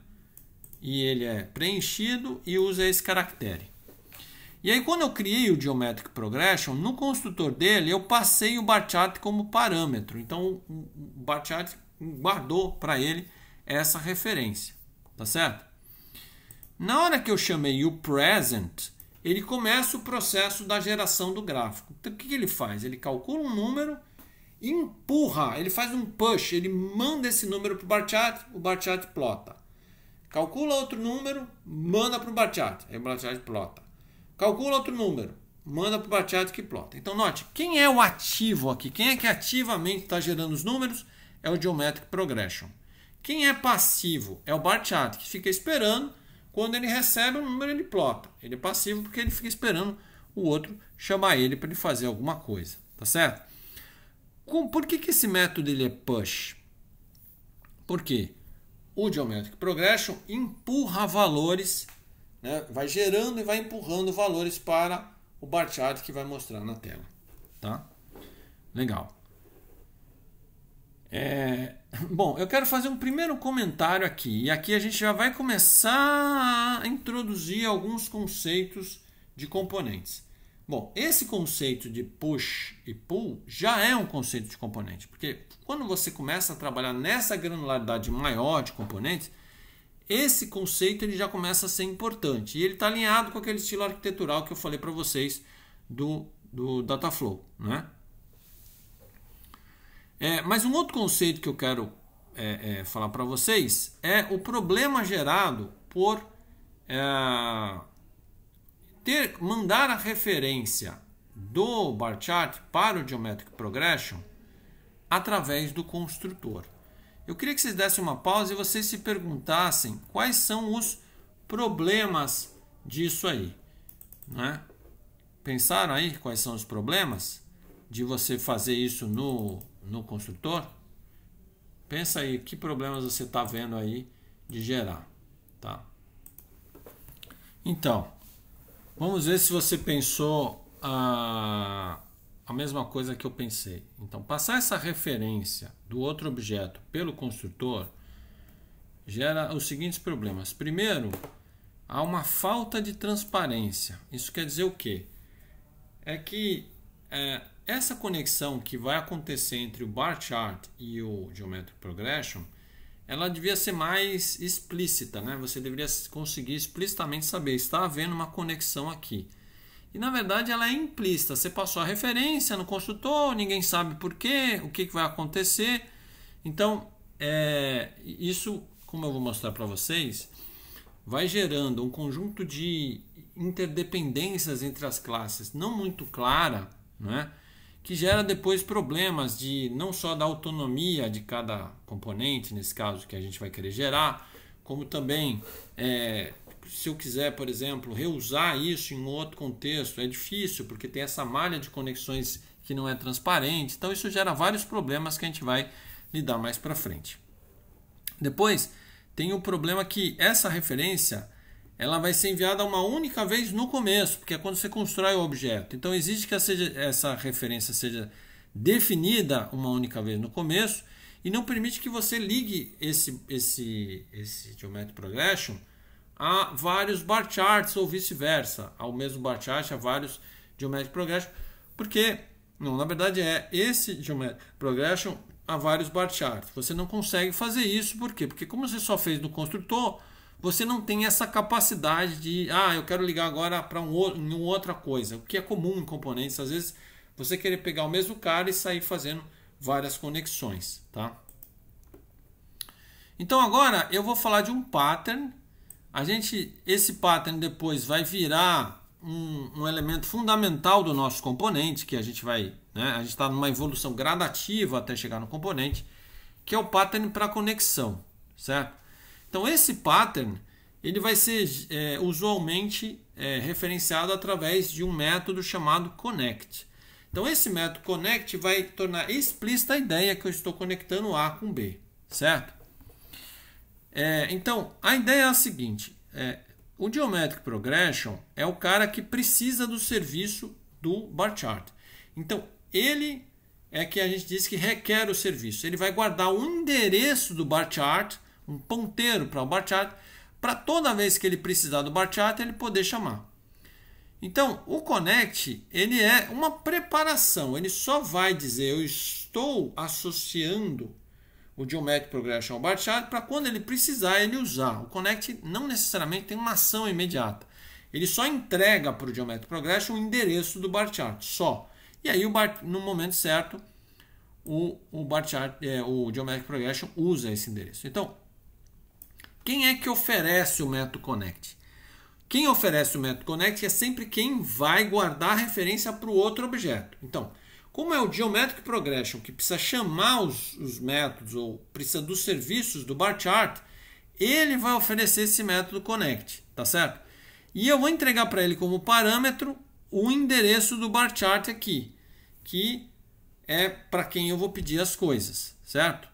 e ele é preenchido e usa esse caractere. E aí quando eu criei o Geometric Progression, no construtor dele eu passei o bar chart como parâmetro. Então o bar chart guardou para ele essa referência, tá certo? Na hora que eu chamei o present, ele começa o processo da geração do gráfico. Então o que ele faz? Ele calcula um número, empurra, ele faz um push, ele manda esse número para o bar chart, o bar chart plota. Calcula outro número, manda para o Bachata. Aí o Bachata plota. Calcula outro número, manda para o Bachata que plota. Então note, quem é o ativo aqui? Quem é que ativamente está gerando os números? É o Geometric Progression. Quem é passivo? É o Bachata, que fica esperando. Quando ele recebe o número, ele plota. Ele é passivo porque ele fica esperando o outro chamar ele para ele fazer alguma coisa. Tá certo? Com, por que, que esse método ele é push? Por quê? O Geometric Progression empurra valores, né? vai gerando e vai empurrando valores para o bar chart que vai mostrar na tela. Tá? Legal. É... [laughs] Bom, eu quero fazer um primeiro comentário aqui. E aqui a gente já vai começar a introduzir alguns conceitos de componentes. Bom, esse conceito de push e pull já é um conceito de componente, porque quando você começa a trabalhar nessa granularidade maior de componentes, esse conceito ele já começa a ser importante e ele está alinhado com aquele estilo arquitetural que eu falei para vocês do, do Dataflow, né? É, mas um outro conceito que eu quero é, é, falar para vocês é o problema gerado por é, ter, mandar a referência do bar chart para o Geometric Progression através do construtor. Eu queria que vocês dessem uma pausa e vocês se perguntassem quais são os problemas disso aí. Né? Pensaram aí quais são os problemas de você fazer isso no, no construtor? Pensa aí que problemas você está vendo aí de gerar. Tá? Então, Vamos ver se você pensou a, a mesma coisa que eu pensei. Então, passar essa referência do outro objeto pelo construtor gera os seguintes problemas. Primeiro, há uma falta de transparência. Isso quer dizer o quê? É que é, essa conexão que vai acontecer entre o bar chart e o geometric progression ela devia ser mais explícita, né? Você deveria conseguir explicitamente saber, está havendo uma conexão aqui. E na verdade ela é implícita. Você passou a referência no consultor, ninguém sabe por quê, o que, que vai acontecer. Então, é, isso, como eu vou mostrar para vocês, vai gerando um conjunto de interdependências entre as classes não muito clara, não é? que gera depois problemas de não só da autonomia de cada componente, nesse caso que a gente vai querer gerar, como também é, se eu quiser, por exemplo, reusar isso em um outro contexto, é difícil porque tem essa malha de conexões que não é transparente. Então isso gera vários problemas que a gente vai lidar mais para frente. Depois tem o problema que essa referência ela vai ser enviada uma única vez no começo, porque é quando você constrói o objeto. Então exige que essa referência seja definida uma única vez no começo e não permite que você ligue esse, esse, esse Geometric Progression a vários bar charts ou vice-versa, ao mesmo bar chart a vários Geometric Progression, porque, não, na verdade é esse Geometric Progression a vários bar charts. Você não consegue fazer isso, por quê? Porque como você só fez no construtor, você não tem essa capacidade de, ah, eu quero ligar agora para um, outra coisa, o que é comum em componentes, às vezes você querer pegar o mesmo cara e sair fazendo várias conexões, tá? Então agora eu vou falar de um pattern, a gente, esse pattern depois vai virar um, um elemento fundamental do nosso componente, que a gente vai, né, a gente está numa evolução gradativa até chegar no componente, que é o pattern para conexão, certo? Então esse pattern ele vai ser é, usualmente é, referenciado através de um método chamado connect. Então esse método connect vai tornar explícita a ideia que eu estou conectando A com B, certo? É, então a ideia é a seguinte: é, o geometric progression é o cara que precisa do serviço do bar chart. Então ele é que a gente diz que requer o serviço. Ele vai guardar o endereço do bar chart um ponteiro para o Barchat, para toda vez que ele precisar do Barchat, ele poder chamar. Então, o Connect, ele é uma preparação, ele só vai dizer eu estou associando o Geometric Progression ao Barchat para quando ele precisar ele usar. O Connect não necessariamente tem uma ação imediata. Ele só entrega para o Geometric Progression o endereço do Barchat, só. E aí, no momento certo, o, o, bar chart, é, o Geometric Progression usa esse endereço. Então, quem é que oferece o método connect? Quem oferece o método connect é sempre quem vai guardar referência para o outro objeto. Então, como é o Geometric Progression que precisa chamar os, os métodos ou precisa dos serviços do bar chart, ele vai oferecer esse método connect, tá certo? E eu vou entregar para ele como parâmetro o endereço do bar chart aqui, que é para quem eu vou pedir as coisas, certo?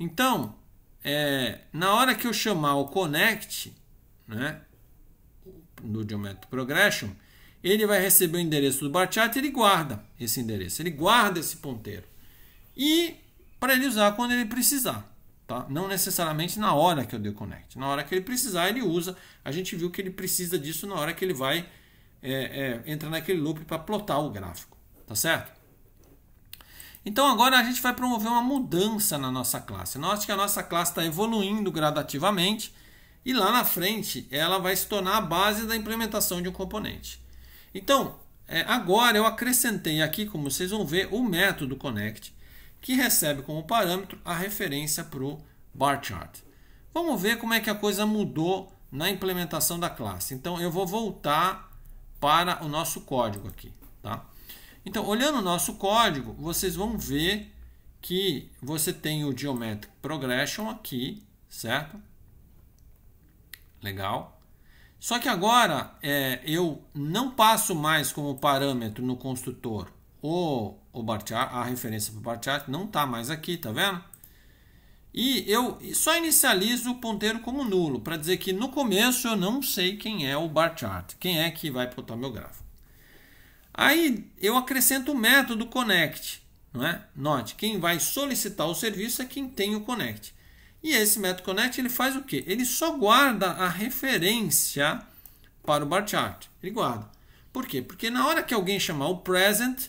Então, é, na hora que eu chamar o connect, né, do Geometry Progression, ele vai receber o endereço do bar chart e ele guarda esse endereço, ele guarda esse ponteiro. E para ele usar quando ele precisar. Tá? Não necessariamente na hora que eu dei connect. Na hora que ele precisar, ele usa. A gente viu que ele precisa disso na hora que ele vai é, é, entrar naquele loop para plotar o gráfico. Tá certo? Então agora a gente vai promover uma mudança na nossa classe. Note que a nossa classe está evoluindo gradativamente e lá na frente ela vai se tornar a base da implementação de um componente. Então, é, agora eu acrescentei aqui, como vocês vão ver, o método connect, que recebe como parâmetro a referência para o bar chart. Vamos ver como é que a coisa mudou na implementação da classe. Então eu vou voltar para o nosso código aqui. Então, olhando o nosso código, vocês vão ver que você tem o Geometric Progression aqui, certo? Legal. Só que agora é, eu não passo mais como parâmetro no construtor o, o bar chart, a referência para o bar chart não está mais aqui, tá vendo? E eu só inicializo o ponteiro como nulo, para dizer que no começo eu não sei quem é o bar chart, quem é que vai plotar meu gráfico. Aí eu acrescento o método connect. Não é? Note, quem vai solicitar o serviço é quem tem o connect. E esse método connect ele faz o quê? Ele só guarda a referência para o bar chart. Ele guarda. Por quê? Porque na hora que alguém chamar o present,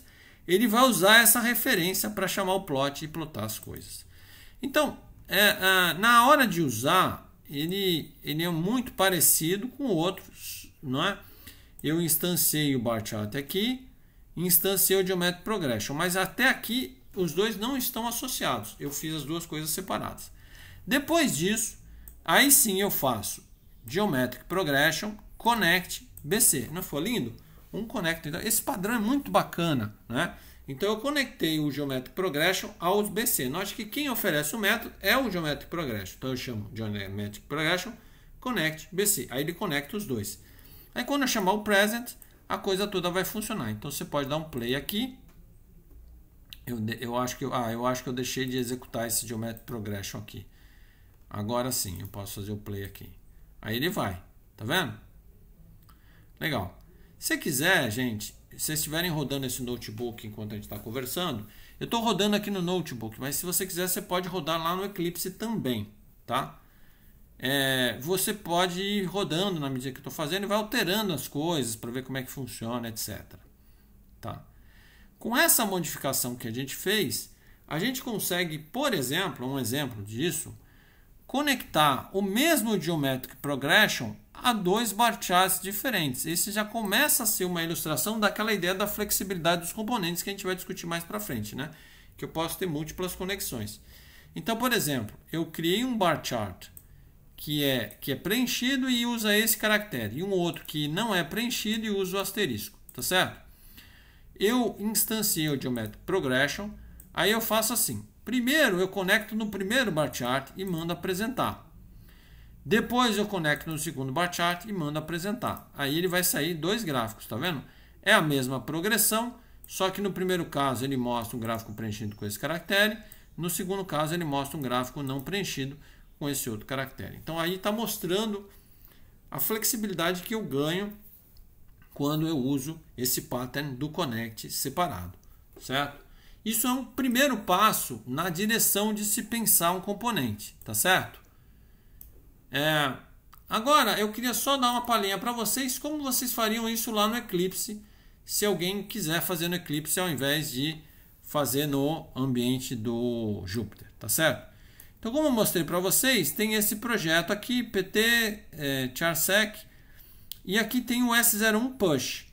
ele vai usar essa referência para chamar o plot e plotar as coisas. Então, é, na hora de usar, ele, ele é muito parecido com outros, não é? eu instanciei o bar chart aqui, instanciei o geometric progression, mas até aqui os dois não estão associados. Eu fiz as duas coisas separadas. Depois disso, aí sim eu faço geometric progression, connect, BC. Não foi lindo? Um connect. Então, esse padrão é muito bacana, né? Então eu conectei o geometric progression aos BC. Note que quem oferece o método é o geometric progression. Então eu chamo geometric progression connect BC. Aí ele conecta os dois. Aí quando eu chamar o present, a coisa toda vai funcionar. Então você pode dar um play aqui. Eu, eu, acho, que eu, ah, eu acho que eu deixei de executar esse Geometric Progression aqui. Agora sim, eu posso fazer o play aqui. Aí ele vai, tá vendo? Legal. Se quiser, gente, se vocês estiverem rodando esse notebook enquanto a gente está conversando, eu estou rodando aqui no notebook, mas se você quiser, você pode rodar lá no Eclipse também, tá? é, você pode ir rodando na medida que eu estou fazendo e vai alterando as coisas para ver como é que funciona, etc. Tá? Com essa modificação que a gente fez, a gente consegue, por exemplo, um exemplo disso, conectar o mesmo Geometric Progression a dois bar charts diferentes. Esse já começa a ser uma ilustração daquela ideia da flexibilidade dos componentes que a gente vai discutir mais para frente, né? Que eu posso ter múltiplas conexões. Então, por exemplo, eu criei um bar chart que é, que é preenchido e usa esse caractere, e um outro que não é preenchido e usa o asterisco, tá certo? Eu instancio o Geometric Progression, aí eu faço assim. Primeiro eu conecto no primeiro bar chart e mando apresentar. Depois eu conecto no segundo bar chart e mando apresentar. Aí ele vai sair dois gráficos, tá vendo? É a mesma progressão, só que no primeiro caso ele mostra um gráfico preenchido com esse caractere, no segundo caso ele mostra um gráfico não preenchido com esse outro caractere. Então aí está mostrando a flexibilidade que eu ganho quando eu uso esse pattern do connect separado, certo? Isso é um primeiro passo na direção de se pensar um componente, tá certo? É, agora eu queria só dar uma palhinha para vocês como vocês fariam isso lá no Eclipse, se alguém quiser fazer no Eclipse ao invés de fazer no ambiente do Júpiter, tá certo? Então, como eu mostrei para vocês, tem esse projeto aqui, PT, é, charsec, e aqui tem o S01 Push.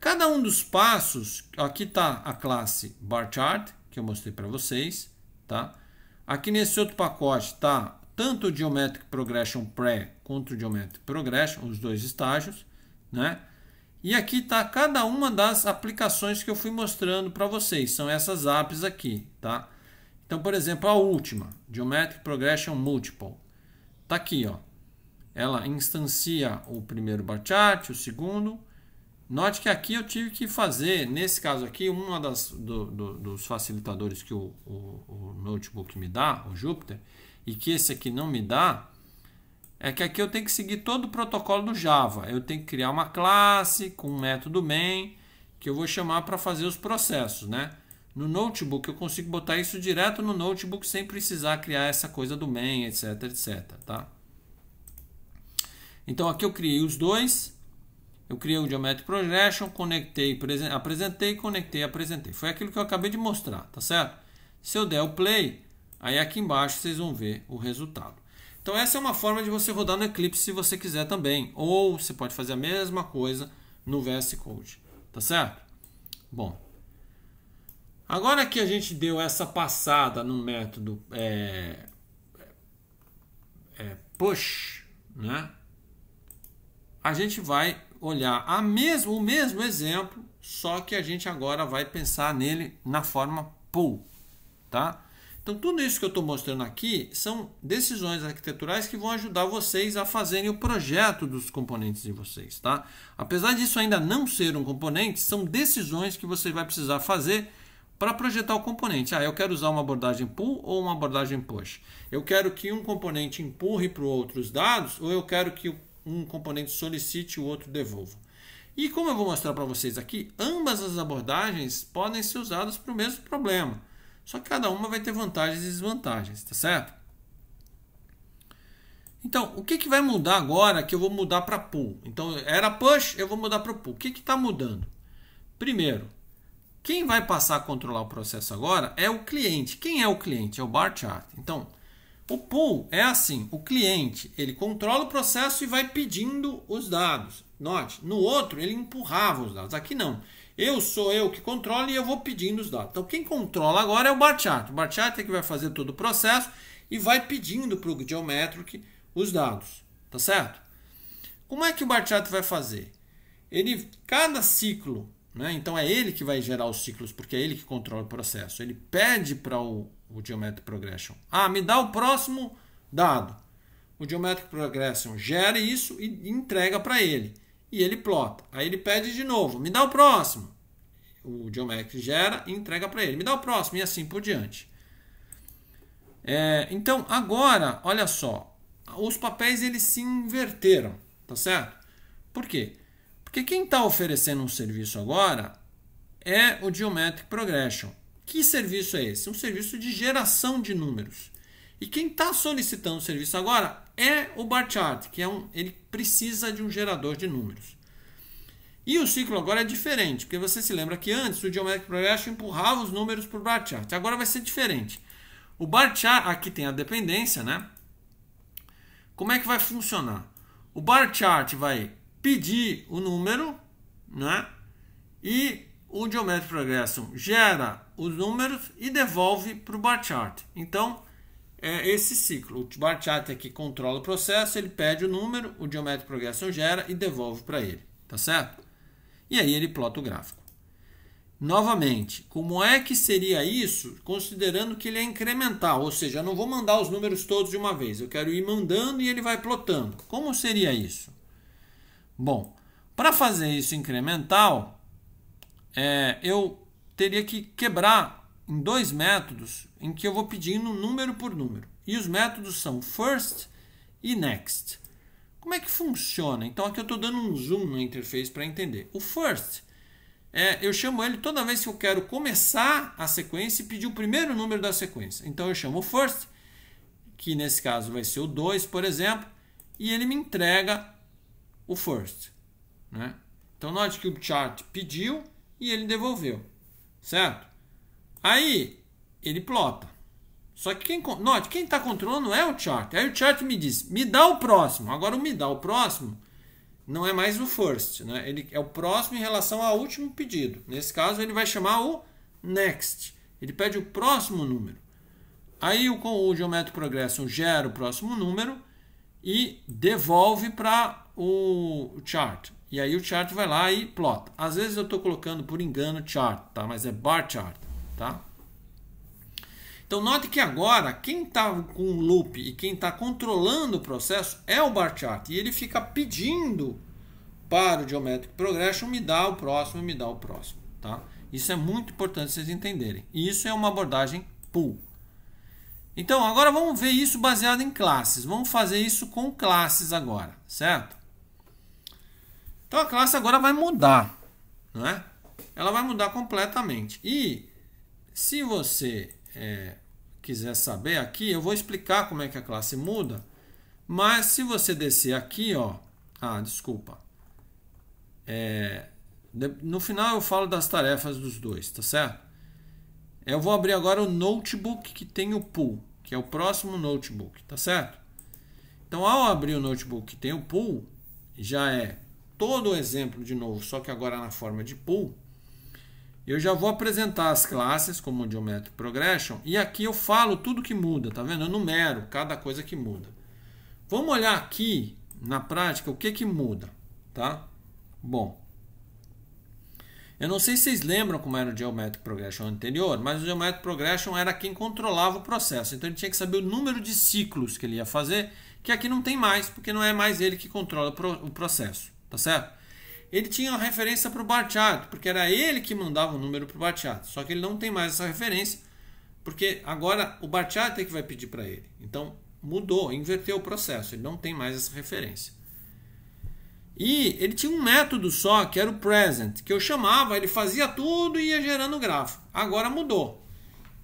Cada um dos passos, aqui está a classe bar chart, que eu mostrei para vocês, tá? Aqui nesse outro pacote está tanto o Geometric Progression pre quanto o Geometric Progression, os dois estágios, né? E aqui está cada uma das aplicações que eu fui mostrando para vocês, são essas apps aqui, tá? Então, por exemplo, a última, Geometric Progression Multiple, está aqui. Ó. Ela instancia o primeiro bar chart, o segundo. Note que aqui eu tive que fazer, nesse caso aqui, uma das, do, do, dos facilitadores que o, o, o notebook me dá, o Jupyter, e que esse aqui não me dá, é que aqui eu tenho que seguir todo o protocolo do Java. Eu tenho que criar uma classe com um método main que eu vou chamar para fazer os processos, né? No notebook, eu consigo botar isso direto no notebook sem precisar criar essa coisa do main, etc, etc, tá? Então aqui eu criei os dois, eu criei o Geometry Progression, conectei, apresentei, conectei, apresentei. Foi aquilo que eu acabei de mostrar, tá certo? Se eu der o play, aí aqui embaixo vocês vão ver o resultado. Então essa é uma forma de você rodar no Eclipse se você quiser também, ou você pode fazer a mesma coisa no VS Code, tá certo? Bom, Agora que a gente deu essa passada no método é, é, push, né? a gente vai olhar a mesmo, o mesmo exemplo, só que a gente agora vai pensar nele na forma pull. Tá? Então, tudo isso que eu estou mostrando aqui são decisões arquiteturais que vão ajudar vocês a fazerem o projeto dos componentes de vocês. Tá? Apesar disso ainda não ser um componente, são decisões que você vai precisar fazer para projetar o componente. Ah, eu quero usar uma abordagem pull ou uma abordagem push. Eu quero que um componente empurre para o outro os dados ou eu quero que um componente solicite e o outro devolva. E como eu vou mostrar para vocês aqui, ambas as abordagens podem ser usadas para o mesmo problema. Só que cada uma vai ter vantagens e desvantagens, tá certo? Então, o que, que vai mudar agora que eu vou mudar para pull? Então, era push, eu vou mudar para pull. O que está mudando? Primeiro, quem vai passar a controlar o processo agora é o cliente. Quem é o cliente? É o bar chart. Então, o pool é assim, o cliente, ele controla o processo e vai pedindo os dados. Note, no outro ele empurrava os dados, aqui não. Eu sou eu que controlo e eu vou pedindo os dados. Então quem controla agora é o bar chart. O bar chart é que vai fazer todo o processo e vai pedindo para o geometric os dados, tá certo? Como é que o bar chart vai fazer? Ele, cada ciclo né? Então é ele que vai gerar os ciclos, porque é ele que controla o processo. Ele pede para o, o Geometric Progression: ah, me dá o próximo dado. O Geometric Progression gera isso e entrega para ele. E ele plota. Aí ele pede de novo: me dá o próximo. O Geometric gera e entrega para ele: me dá o próximo, e assim por diante. É, então agora, olha só, os papéis eles se inverteram, tá certo? Por quê? Porque quem está oferecendo um serviço agora é o Geometric Progression. Que serviço é esse? Um serviço de geração de números. E quem está solicitando o serviço agora é o bar chart, que é um, ele precisa de um gerador de números. E o ciclo agora é diferente, porque você se lembra que antes o Geometric Progression empurrava os números para o bar chart. Agora vai ser diferente. O bar chart, aqui tem a dependência, né? Como é que vai funcionar? O bar chart vai pedir o número, né? E o Geometric Progression gera os números e devolve para o bar chart. Então, é esse ciclo. O bar chart é que controla o processo, ele pede o número, o Geometric Progression gera e devolve para ele, tá certo? E aí ele plota o gráfico. Novamente, como é que seria isso, considerando que ele é incremental, ou seja, eu não vou mandar os números todos de uma vez, eu quero ir mandando e ele vai plotando. Como seria isso? Bom, para fazer isso incremental, é, eu teria que quebrar em dois métodos em que eu vou pedindo número por número. E os métodos são first e next. Como é que funciona? Então aqui eu estou dando um zoom na interface para entender. O first, é, eu chamo ele toda vez que eu quero começar a sequência e pedir o primeiro número da sequência. Então eu chamo o first, que nesse caso vai ser o 2, por exemplo, e ele me entrega o first. Né? Então note que o chart pediu e ele devolveu, certo? Aí ele plota. Só que quem note quem está controlando é o chart. Aí o chart me diz, me dá o próximo. Agora o me dá o próximo não é mais o first, né? Ele é o próximo em relação ao último pedido. Nesse caso ele vai chamar o next. Ele pede o próximo número. Aí o, o geometro Progression gera o próximo número e devolve para o chart. E aí o chart vai lá e plota. Às vezes eu estou colocando por engano chart, tá? Mas é bar chart, tá? Então note que agora quem está com o loop e quem está controlando o processo é o bar chart e ele fica pedindo para o geometric progression me dá o próximo, me dá o próximo, tá? Isso é muito importante vocês entenderem. E isso é uma abordagem pool. Então agora vamos ver isso baseado em classes. Vamos fazer isso com classes agora, certo? Então a classe agora vai mudar, não é? Ela vai mudar completamente. E se você é, quiser saber aqui, eu vou explicar como é que a classe muda. Mas se você descer aqui, ó, ah, desculpa. É, no final eu falo das tarefas dos dois, tá certo? Eu vou abrir agora o notebook que tem o pool, que é o próximo notebook, tá certo? Então, ao abrir o notebook que tem o pool, já é todo o exemplo de novo, só que agora na forma de pool, eu já vou apresentar as classes como Geometric Progression e aqui eu falo tudo que muda, tá vendo? Eu numero cada coisa que muda. Vamos olhar aqui na prática o que que muda, tá? Bom, eu não sei se vocês lembram como era o Geometric Progression anterior, mas o Geometric Progression era quem controlava o processo. Então ele tinha que saber o número de ciclos que ele ia fazer, que aqui não tem mais, porque não é mais ele que controla o processo tá certo? Ele tinha uma referência para o bateado porque era ele que mandava o número para o bateado Só que ele não tem mais essa referência, porque agora o bateado é que vai pedir para ele. Então mudou, inverteu o processo, ele não tem mais essa referência. E ele tinha um método só, que era o present, que eu chamava, ele fazia tudo e ia gerando o gráfico. Agora mudou.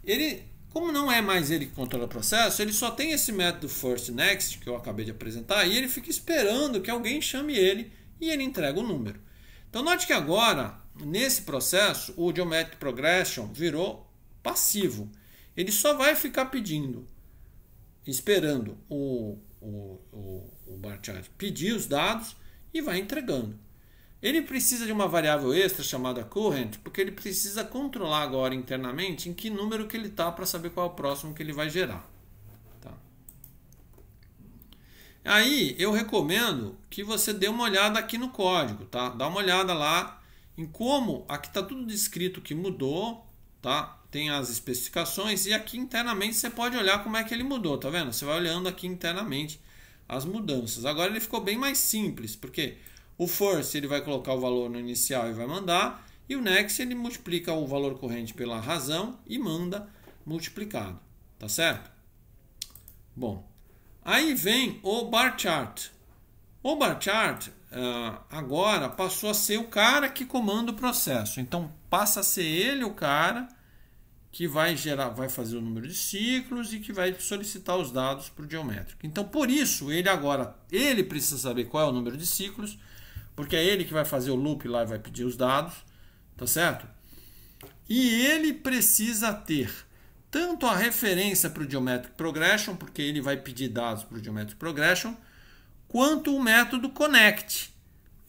Ele, como não é mais ele que controla o processo, ele só tem esse método first next que eu acabei de apresentar e ele fica esperando que alguém chame ele e ele entrega o número. Então note que agora, nesse processo, o Geometric Progression virou passivo. Ele só vai ficar pedindo, esperando o, o, o, o bar chart pedir os dados e vai entregando. Ele precisa de uma variável extra chamada current, porque ele precisa controlar agora internamente em que número que ele está para saber qual é o próximo que ele vai gerar. Aí eu recomendo que você dê uma olhada aqui no código, tá? Dá uma olhada lá em como aqui está tudo descrito que mudou, tá? Tem as especificações e aqui internamente você pode olhar como é que ele mudou, tá vendo? Você vai olhando aqui internamente as mudanças. Agora ele ficou bem mais simples, porque o force ele vai colocar o valor no inicial e vai mandar, e o next ele multiplica o valor corrente pela razão e manda multiplicado, tá certo? Bom, Aí vem o bar chart. O bar chart uh, agora passou a ser o cara que comanda o processo. Então passa a ser ele o cara que vai gerar, vai fazer o número de ciclos e que vai solicitar os dados para o geométrico. Então por isso ele agora ele precisa saber qual é o número de ciclos, porque é ele que vai fazer o loop lá e vai pedir os dados, tá certo? E ele precisa ter tanto a referência para o Geometric Progression, porque ele vai pedir dados para o Geometric Progression, quanto o método connect.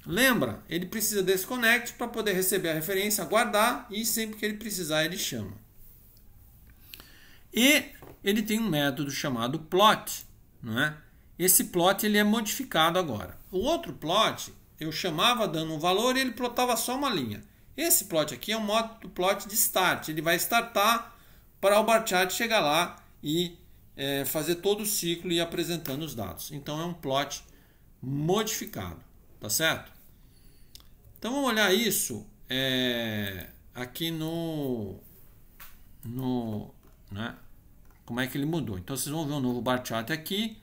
Lembra? Ele precisa desse connect para poder receber a referência, guardar e sempre que ele precisar ele chama. E ele tem um método chamado plot, não é? Esse plot ele é modificado agora. O outro plot eu chamava dando um valor e ele plotava só uma linha. Esse plot aqui é um modo plot de start, ele vai startar para o chart chegar lá e é, fazer todo o ciclo e apresentando os dados. Então é um plot modificado, tá certo? Então vamos olhar isso é, aqui no, no né? como é que ele mudou. Então vocês vão ver o um novo bar chart aqui.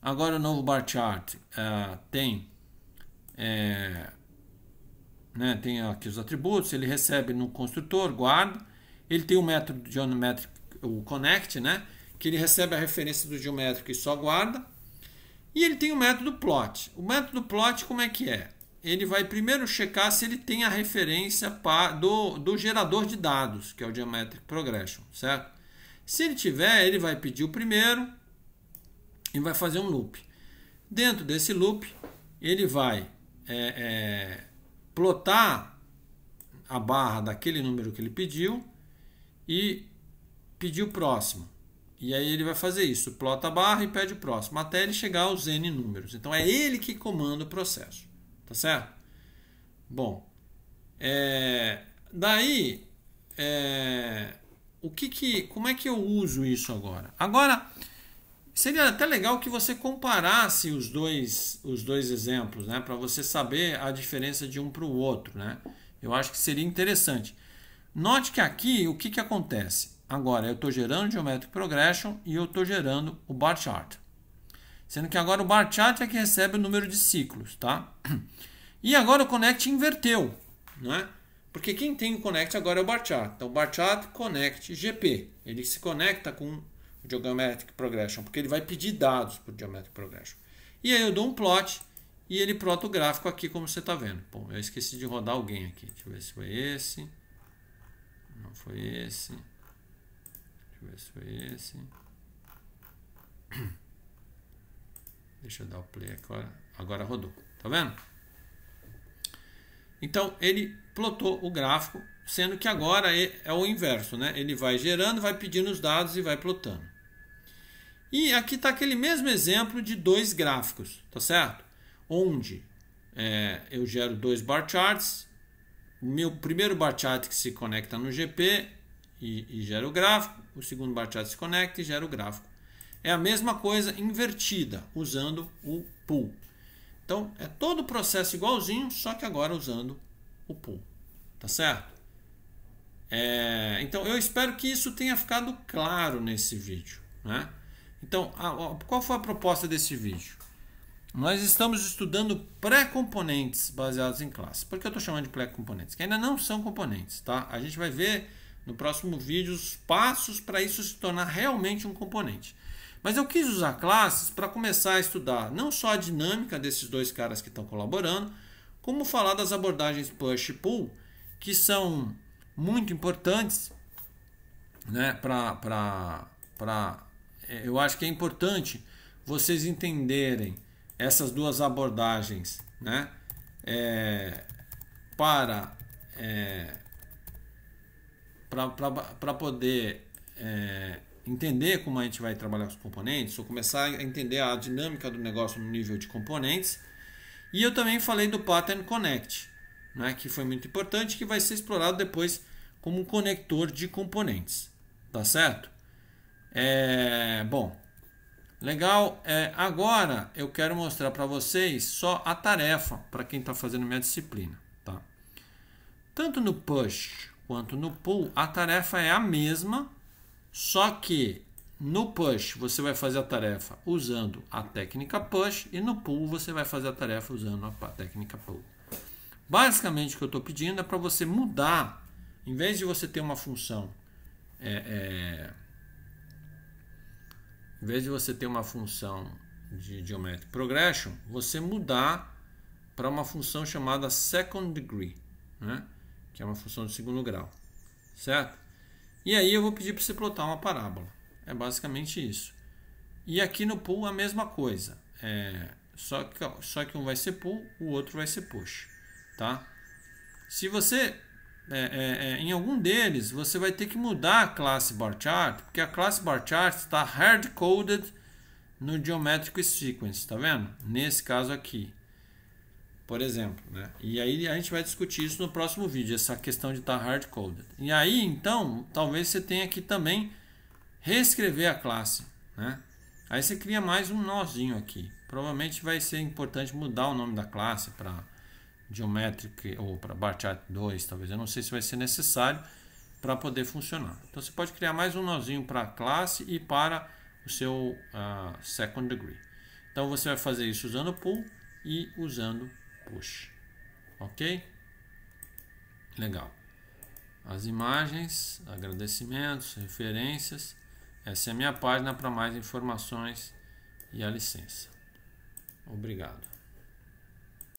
Agora o novo bar chart é, tem é, né, tem aqui os atributos, ele recebe no construtor, guarda, ele tem o método geometric, o connect, né? Que ele recebe a referência do geométrico e só guarda. E ele tem o método plot. O método plot, como é que é? Ele vai primeiro checar se ele tem a referência do, do gerador de dados, que é o geometric progression, certo? Se ele tiver, ele vai pedir o primeiro e vai fazer um loop. Dentro desse loop, ele vai é, é, plotar a barra daquele número que ele pediu e pedir o próximo. E aí ele vai fazer isso, plota a barra e pede o próximo, até ele chegar aos n números. Então é ele que comanda o processo, tá certo? Bom, é, daí, é, o que que, como é que eu uso isso agora? Agora, seria até legal que você comparasse os dois, os dois exemplos, né? Para você saber a diferença de um para o outro, né? Eu acho que seria interessante. Note que aqui o que, que acontece? Agora eu estou gerando Geometric Progression e eu estou gerando o bar chart. Sendo que agora o bar chart é que recebe o número de ciclos, tá? E agora o connect inverteu, né? Porque quem tem o connect agora é o bar chart. Então o bar chart connect GP, ele se conecta com o Geometric Progression, porque ele vai pedir dados para o Geometric Progression. E aí eu dou um plot e ele plota o gráfico aqui como você está vendo. Bom, eu esqueci de rodar alguém aqui. Deixa eu ver se foi esse. Não foi esse. Deixa eu ver se foi esse. [clears throat] Deixa eu dar o play agora. Agora rodou. Tá vendo? Então ele plotou o gráfico, sendo que agora é, é o inverso, né? Ele vai gerando, vai pedindo os dados e vai plotando. E aqui está aquele mesmo exemplo de dois gráficos, tá certo? Onde é, eu gero dois bar charts, meu primeiro bar chart que se conecta no GP e, e gera o gráfico, o segundo bar chart se conecta e gera o gráfico. É a mesma coisa invertida, usando o pool. Então, é todo o processo igualzinho, só que agora usando o pool. Tá certo? É, então, eu espero que isso tenha ficado claro nesse vídeo. Né? Então, a, a, qual foi a proposta desse vídeo? Nós estamos estudando pré-componentes baseados em classe. Por que eu estou chamando de pré-componentes? Que ainda não são componentes, tá? A gente vai ver no próximo vídeo os passos para isso se tornar realmente um componente. Mas eu quis usar classes para começar a estudar não só a dinâmica desses dois caras que estão colaborando, como falar das abordagens push e pull, que são muito importantes né, para. É, eu acho que é importante vocês entenderem essas duas abordagens né, é, para, é, para poder é, entender como a gente vai trabalhar os componentes, ou começar a entender a dinâmica do negócio no nível de componentes. E eu também falei do Pattern Connect, né, que foi muito importante, que vai ser explorado depois como um conector de componentes. Tá certo? É, bom, Legal? É, agora eu quero mostrar para vocês só a tarefa para quem está fazendo minha disciplina. Tá? Tanto no push quanto no pull, a tarefa é a mesma, só que no push você vai fazer a tarefa usando a técnica push e no pull você vai fazer a tarefa usando a técnica pull. Basicamente o que eu estou pedindo é para você mudar, em vez de você ter uma função é, é, em vez de você ter uma função de geometric progression, você mudar para uma função chamada second degree, né? que é uma função de segundo grau, certo? E aí eu vou pedir para você plotar uma parábola, é basicamente isso. E aqui no pull a mesma coisa, é, só, que, só que um vai ser pull, o outro vai ser push, tá? Se você é, é, é, em algum deles você vai ter que mudar a classe bar chart, porque a classe bar chart está hard-coded no geometric sequence, tá vendo? Nesse caso aqui, por exemplo, né? E aí a gente vai discutir isso no próximo vídeo, essa questão de estar tá hard-coded. E aí, então, talvez você tenha que também reescrever a classe, né? Aí você cria mais um nozinho aqui. Provavelmente vai ser importante mudar o nome da classe para Geometric ou para Bar Chart 2, talvez, eu não sei se vai ser necessário para poder funcionar. Então você pode criar mais um nozinho para a classe e para o seu uh, second degree. Então você vai fazer isso usando pull e usando push. Ok? Legal. As imagens, agradecimentos, referências. Essa é a minha página para mais informações e a licença. Obrigado.